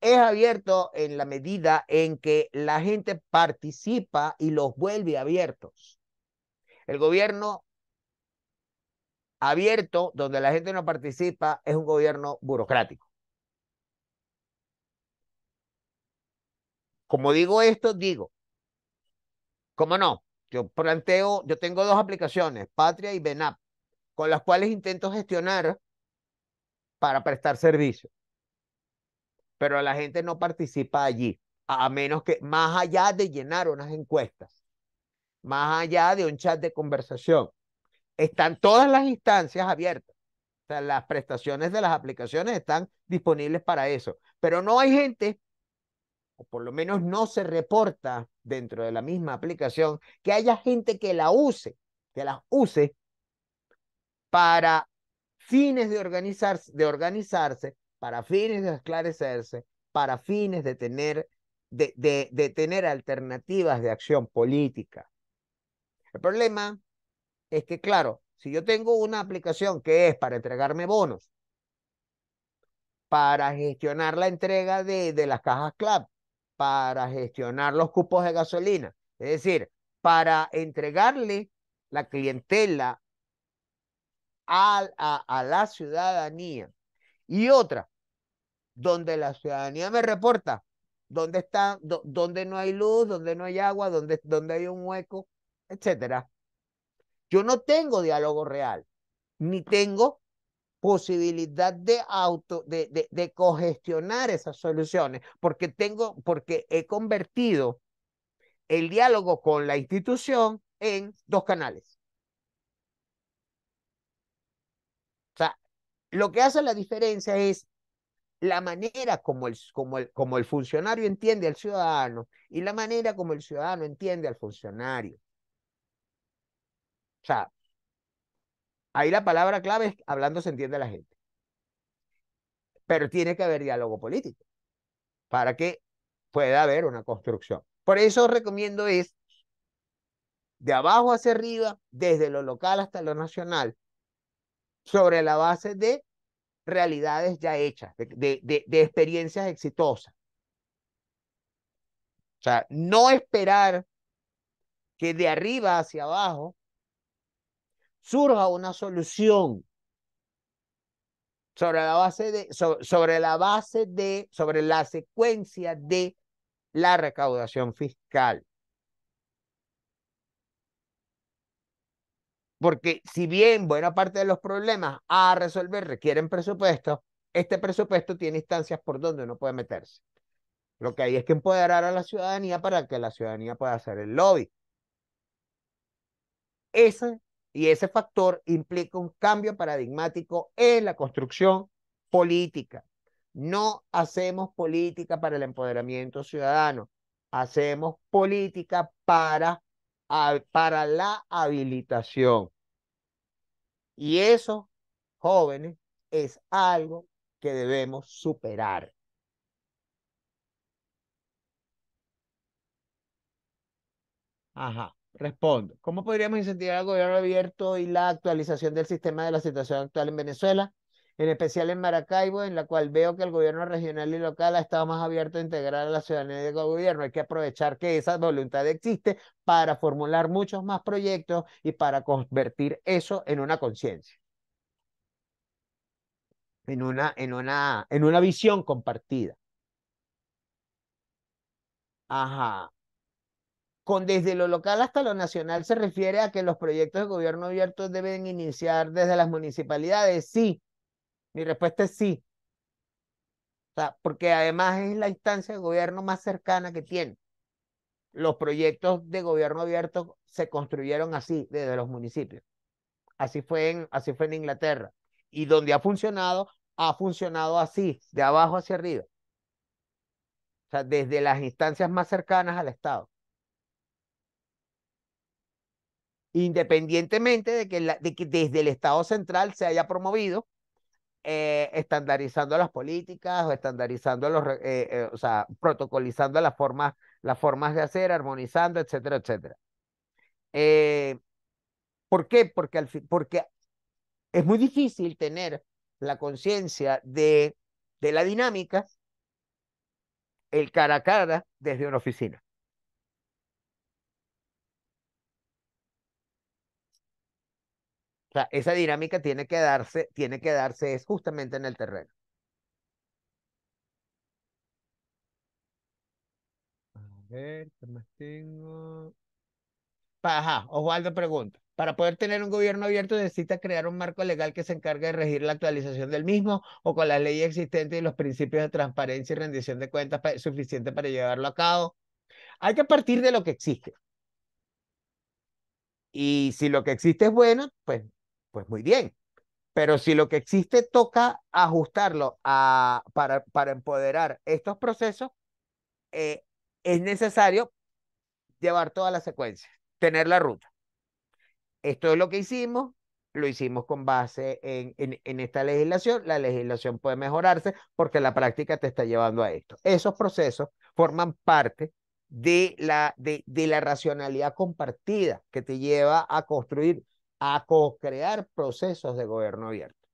es abierto en la medida en que la gente participa y los vuelve abiertos. El gobierno abierto, donde la gente no participa, es un gobierno burocrático. Como digo esto, digo, ¿cómo no? Yo planteo, yo tengo dos aplicaciones, Patria y Benap, con las cuales intento gestionar para prestar servicio. Pero la gente no participa allí, a menos que más allá de llenar unas encuestas, más allá de un chat de conversación. Están todas las instancias abiertas. O sea, las prestaciones de las aplicaciones están disponibles para eso. Pero no hay gente, o por lo menos no se reporta dentro de la misma aplicación, que haya gente que la use, que las use para fines de organizarse, de organizarse, para fines de esclarecerse, para fines de tener, de, tener alternativas de acción política. El problema es que, claro, si yo tengo una aplicación que es para entregarme bonos, para gestionar la entrega de, de las cajas CLAP, para gestionar los cupos de gasolina, es decir, para entregarle la clientela a, la ciudadanía. Y otra, donde la ciudadanía me reporta dónde está, dónde no hay luz, dónde no hay agua, dónde, dónde hay un hueco, etcétera. Yo no tengo diálogo real, ni tengo posibilidad de auto, de, de, de cogestionar esas soluciones, porque tengo, porque he convertido el diálogo con la institución en dos canales. Lo que hace la diferencia es la manera como el, como, el, como el funcionario entiende al ciudadano y la manera como el ciudadano entiende al funcionario. O sea, ahí la palabra clave es hablando se entiende a la gente. Pero tiene que haber diálogo político para que pueda haber una construcción. Por eso recomiendo es de abajo hacia arriba, desde lo local hasta lo nacional, sobre la base de realidades ya hechas, de, experiencias exitosas. O sea, no esperar que de arriba hacia abajo surja una solución sobre la base de, sobre la base de, sobre la secuencia de la recaudación fiscal. Porque si bien buena parte de los problemas a resolver requieren presupuesto, este presupuesto tiene instancias por donde uno puede meterse. Lo que hay es que empoderar a la ciudadanía para que la ciudadanía pueda hacer el lobby. Ese y ese factor implica un cambio paradigmático en la construcción política. No hacemos política para el empoderamiento ciudadano, hacemos política para para la habilitación. Y eso, jóvenes, es algo que debemos superar. Ajá, respondo. ¿Cómo podríamos incentivar al gobierno abierto y la actualización del sistema de la situación actual en Venezuela? en especial en Maracaibo, en la cual veo que el gobierno regional y local ha estado más abierto a integrar a la ciudadanía de gobierno. Hay que aprovechar que esa voluntad existe para formular muchos más proyectos y para convertir eso en una conciencia. En una, en, una, en una visión compartida. Ajá con desde lo local hasta lo nacional se refiere a que los proyectos de gobierno abierto deben iniciar desde las municipalidades, sí, mi respuesta es sí. porque además es la instancia de gobierno más cercana que tiene. Los proyectos de gobierno abierto se construyeron así, desde los municipios. Así fue en, así fue en Inglaterra. Y donde ha funcionado, ha funcionado así, de abajo hacia arriba. O sea, desde las instancias más cercanas al Estado. Independientemente de que, la, de que desde el Estado central se haya promovido eh, estandarizando las políticas o estandarizando los, eh, eh, o sea, protocolizando las formas, las formas de hacer, armonizando, etcétera, etcétera. ¿Por qué? Porque, al porque es muy difícil tener la conciencia de, de la dinámica, el cara a cara desde una oficina. O sea, esa dinámica tiene que darse, tiene que darse es justamente en el terreno. A ver, ¿qué más tengo? Ajá, Osvaldo pregunta. Para poder tener un gobierno abierto necesita crear un marco legal que se encargue de regir la actualización del mismo o con las leyes existentes y los principios de transparencia y rendición de cuentas suficientes suficiente para llevarlo a cabo. Hay que partir de lo que existe. Y si lo que existe es bueno, pues pues muy bien. Pero si lo que existe toca ajustarlo a, para, empoderar estos procesos, eh, es necesario llevar toda la secuencia, tener la ruta. Esto es lo que hicimos, lo hicimos con base en, en, esta legislación, la legislación puede mejorarse porque la práctica te está llevando a esto. Esos procesos forman parte de la, de, de la racionalidad compartida que te lleva a construir a co-crear procesos de gobierno abierto.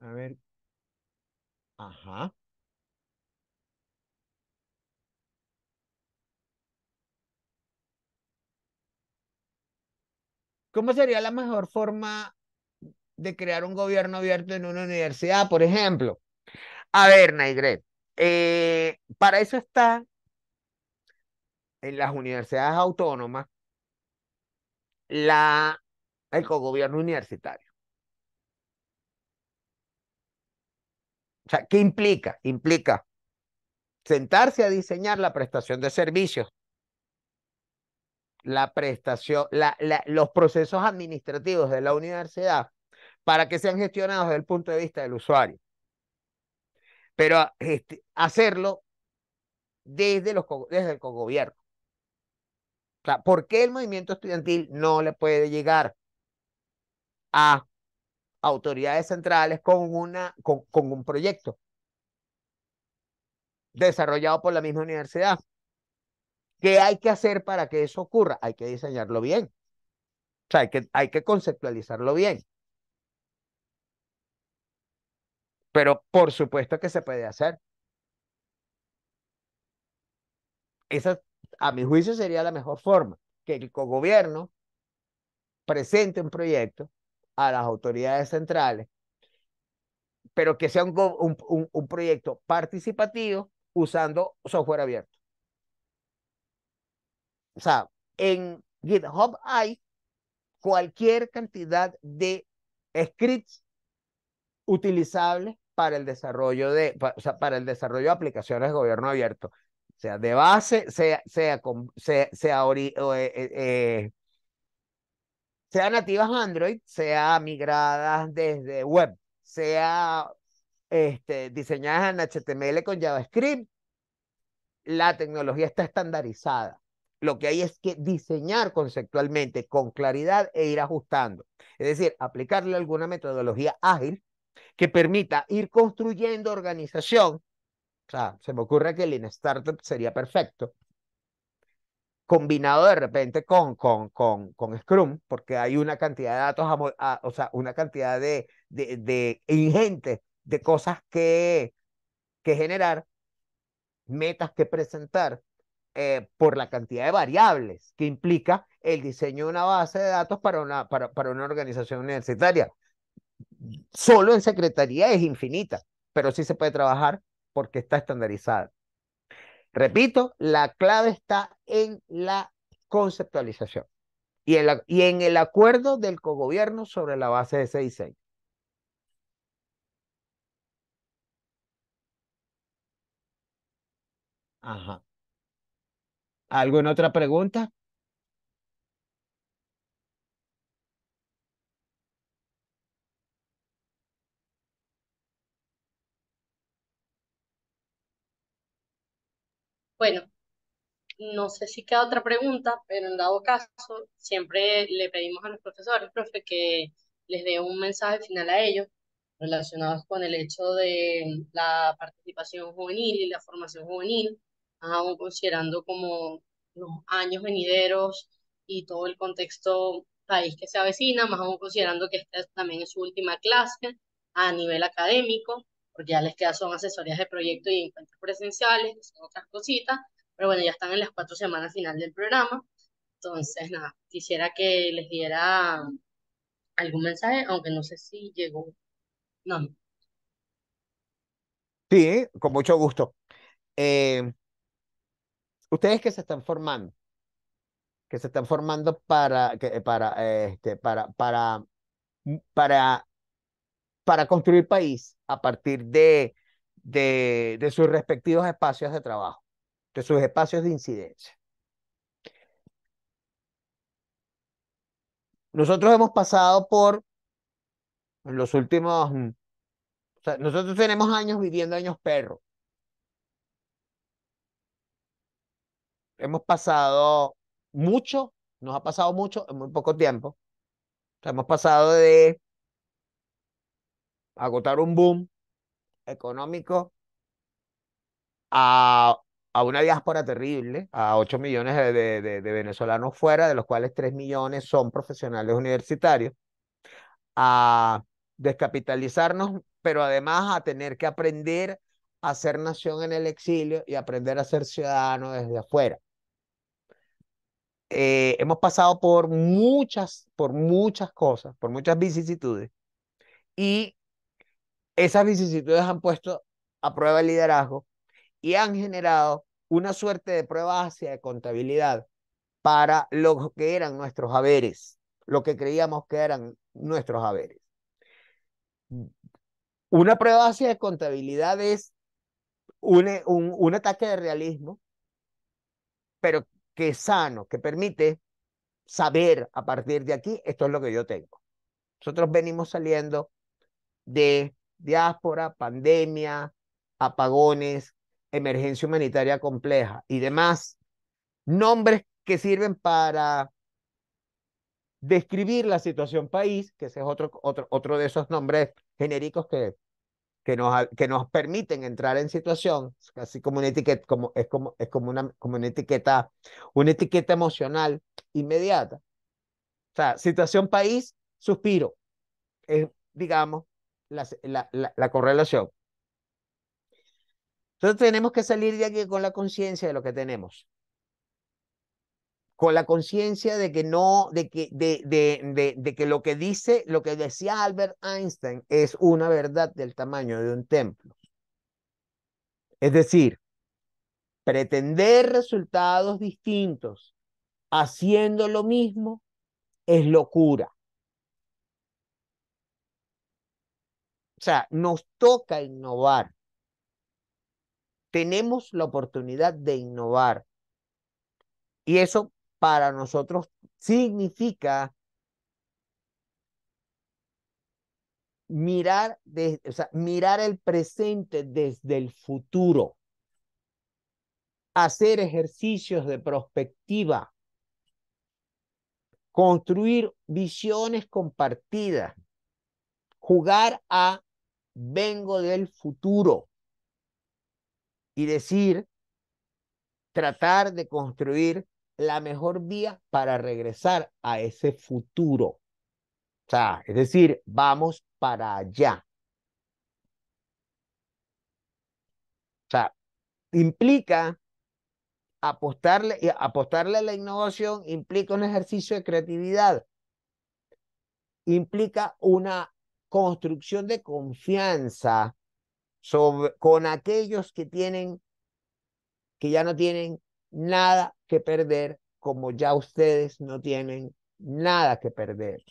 A ver. Ajá. ¿Cómo sería la mejor forma de crear un gobierno abierto en una universidad, por ejemplo? A ver, Naigret, eh, para eso está en las universidades autónomas la, el cogobierno universitario. O sea, ¿qué implica? Implica sentarse a diseñar la prestación de servicios, la prestación, la, los procesos administrativos de la universidad para que sean gestionados desde el punto de vista del usuario. Pero este, hacerlo desde, los, desde el cogobierno. ¿por qué el movimiento estudiantil no le puede llegar a autoridades centrales con, una, con, un proyecto desarrollado por la misma universidad? ¿Qué hay que hacer para que eso ocurra? Hay que diseñarlo bien. O sea, hay que, hay que conceptualizarlo bien. Pero por supuesto que se puede hacer. Esa a mi juicio sería la mejor forma, que el gobierno presente un proyecto a las autoridades centrales, pero que sea un, proyecto participativo usando software abierto. O sea, en GitHub hay cualquier cantidad de scripts utilizables para el desarrollo de, para el desarrollo de aplicaciones de gobierno abierto sea de base, sea, sea, eh, eh, eh, sea, nativas Android, sea migradas desde web, sea este, diseñadas en HTML con JavaScript, la tecnología está estandarizada. Lo que hay es que diseñar conceptualmente con claridad e ir ajustando. Es decir, aplicarle alguna metodología ágil que permita ir construyendo organización o sea, se me ocurre que el Lean Startup sería perfecto. Combinado de repente con, con, con, con Scrum, porque hay una cantidad de datos, o sea, una cantidad de, de, de ingente de cosas que, que generar, metas que presentar, eh, por la cantidad de variables que implica el diseño de una base de datos para una, para una organización universitaria. Solo en secretaría es infinita, pero sí se puede trabajar porque está estandarizada. Repito, la clave está en la conceptualización y en, el acuerdo del cogobierno sobre la base de ese diseño. Ajá. en otra pregunta? Bueno, no sé si queda otra pregunta, pero en dado caso, siempre le pedimos a los profesores, profe, que les dé un mensaje final a ellos relacionados con el hecho de la participación juvenil y la formación juvenil, aún considerando como los años venideros y todo el contexto país que se avecina, más aún considerando que esta también es su última clase a nivel académico, porque ya les queda son asesorías de proyecto y encuentros presenciales, son otras cositas, pero bueno, ya están en las cuatro semanas final del programa. Entonces, nada, quisiera que les diera algún mensaje, aunque no sé si llegó. No. Sí, con mucho gusto. Eh, ustedes que se están formando, que se están formando para, que, para, este, para, para, para para construir país a partir de, de, sus respectivos espacios de trabajo, de sus espacios de incidencia. Nosotros hemos pasado por los últimos, mm, nosotros tenemos años viviendo años perros. hemos pasado mucho, nos ha pasado mucho en muy poco tiempo. hemos pasado de agotar un boom económico a, a una diáspora terrible, a 8 millones de, de, venezolanos fuera, de los cuales 3 millones son profesionales universitarios, a descapitalizarnos, pero además a tener que aprender a ser nación en el exilio y aprender a ser ciudadano desde afuera. Eh, hemos pasado por muchas, por muchas cosas, por muchas vicisitudes, y esas vicisitudes han puesto a prueba el liderazgo y han generado una suerte de prueba hacia de contabilidad para lo que eran nuestros haberes, lo que creíamos que eran nuestros haberes. Una prueba hacia de contabilidad es un, eh, un, un ataque de realismo, pero que es sano, que permite saber a partir de aquí, esto es lo que yo tengo. Nosotros venimos saliendo de diáspora, pandemia, apagones, emergencia humanitaria compleja y demás. Nombres que sirven para describir la situación país, que ese es otro, otro, otro de esos nombres genéricos que, que, nos, que nos permiten entrar en situación, así como una etiqueta, como, es, como, es como, una, como una etiqueta, una etiqueta emocional inmediata. O sea, situación país, suspiro, es, digamos, la, la, correlación. Entonces tenemos que salir de aquí con la conciencia de lo que tenemos. Con la conciencia de que no, de que, de, de, que lo que dice, lo que decía Albert Einstein es una verdad del tamaño de un templo. Es decir, pretender resultados distintos haciendo lo mismo es locura. O sea, nos toca innovar. Tenemos la oportunidad de innovar. Y eso para nosotros significa mirar, mirar el presente desde el futuro, hacer ejercicios de prospectiva, construir visiones compartidas, jugar a vengo del futuro y decir, tratar de construir la mejor vía para regresar a ese futuro. O sea, es decir, vamos para allá. O sea, implica apostarle, eh, apostarle a la innovación, implica un ejercicio de creatividad, implica una construcción de confianza sobre, con aquellos que tienen, que ya no tienen nada que perder, como ya ustedes no tienen nada que perder.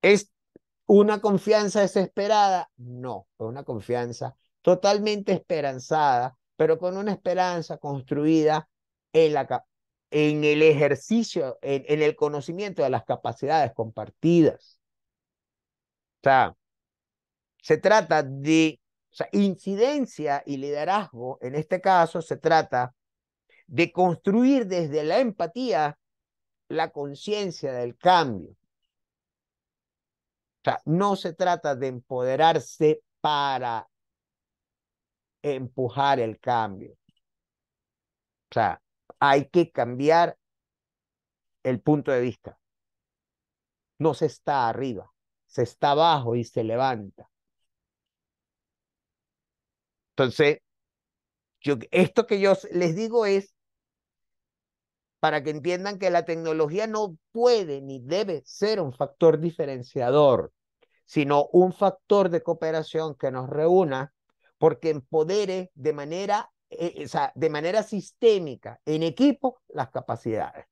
¿Es una confianza desesperada? No, es una confianza totalmente esperanzada, pero con una esperanza construida en, la, en el ejercicio, en el conocimiento de las capacidades compartidas sea, se trata de incidencia y liderazgo, en este caso, se trata de construir desde la empatía la conciencia del cambio. O sea, no se trata de empoderarse para empujar el cambio. O sea, hay que cambiar el punto de vista. No se está arriba se está abajo y se levanta. Entonces, yo, esto que yo les digo es para que entiendan que la tecnología no puede ni debe ser un factor diferenciador, sino un factor de cooperación que nos reúna porque empodere de manera, eh, eh, de manera sistémica, en equipo, las capacidades.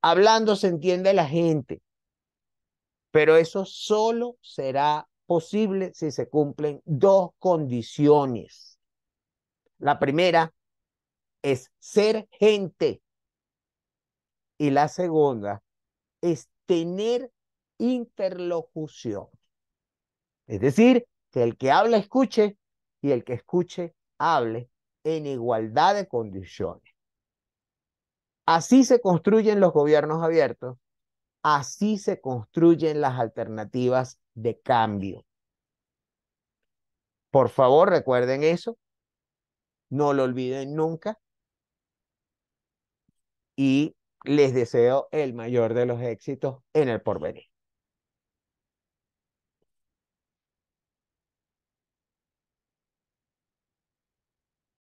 Hablando se entiende la gente, pero eso solo será posible si se cumplen dos condiciones. La primera es ser gente y la segunda es tener interlocución. Es decir, que el que habla escuche y el que escuche hable en igualdad de condiciones. Así se construyen los gobiernos abiertos Así se construyen las alternativas de cambio. Por favor, recuerden eso. No lo olviden nunca. Y les deseo el mayor de los éxitos en el porvenir.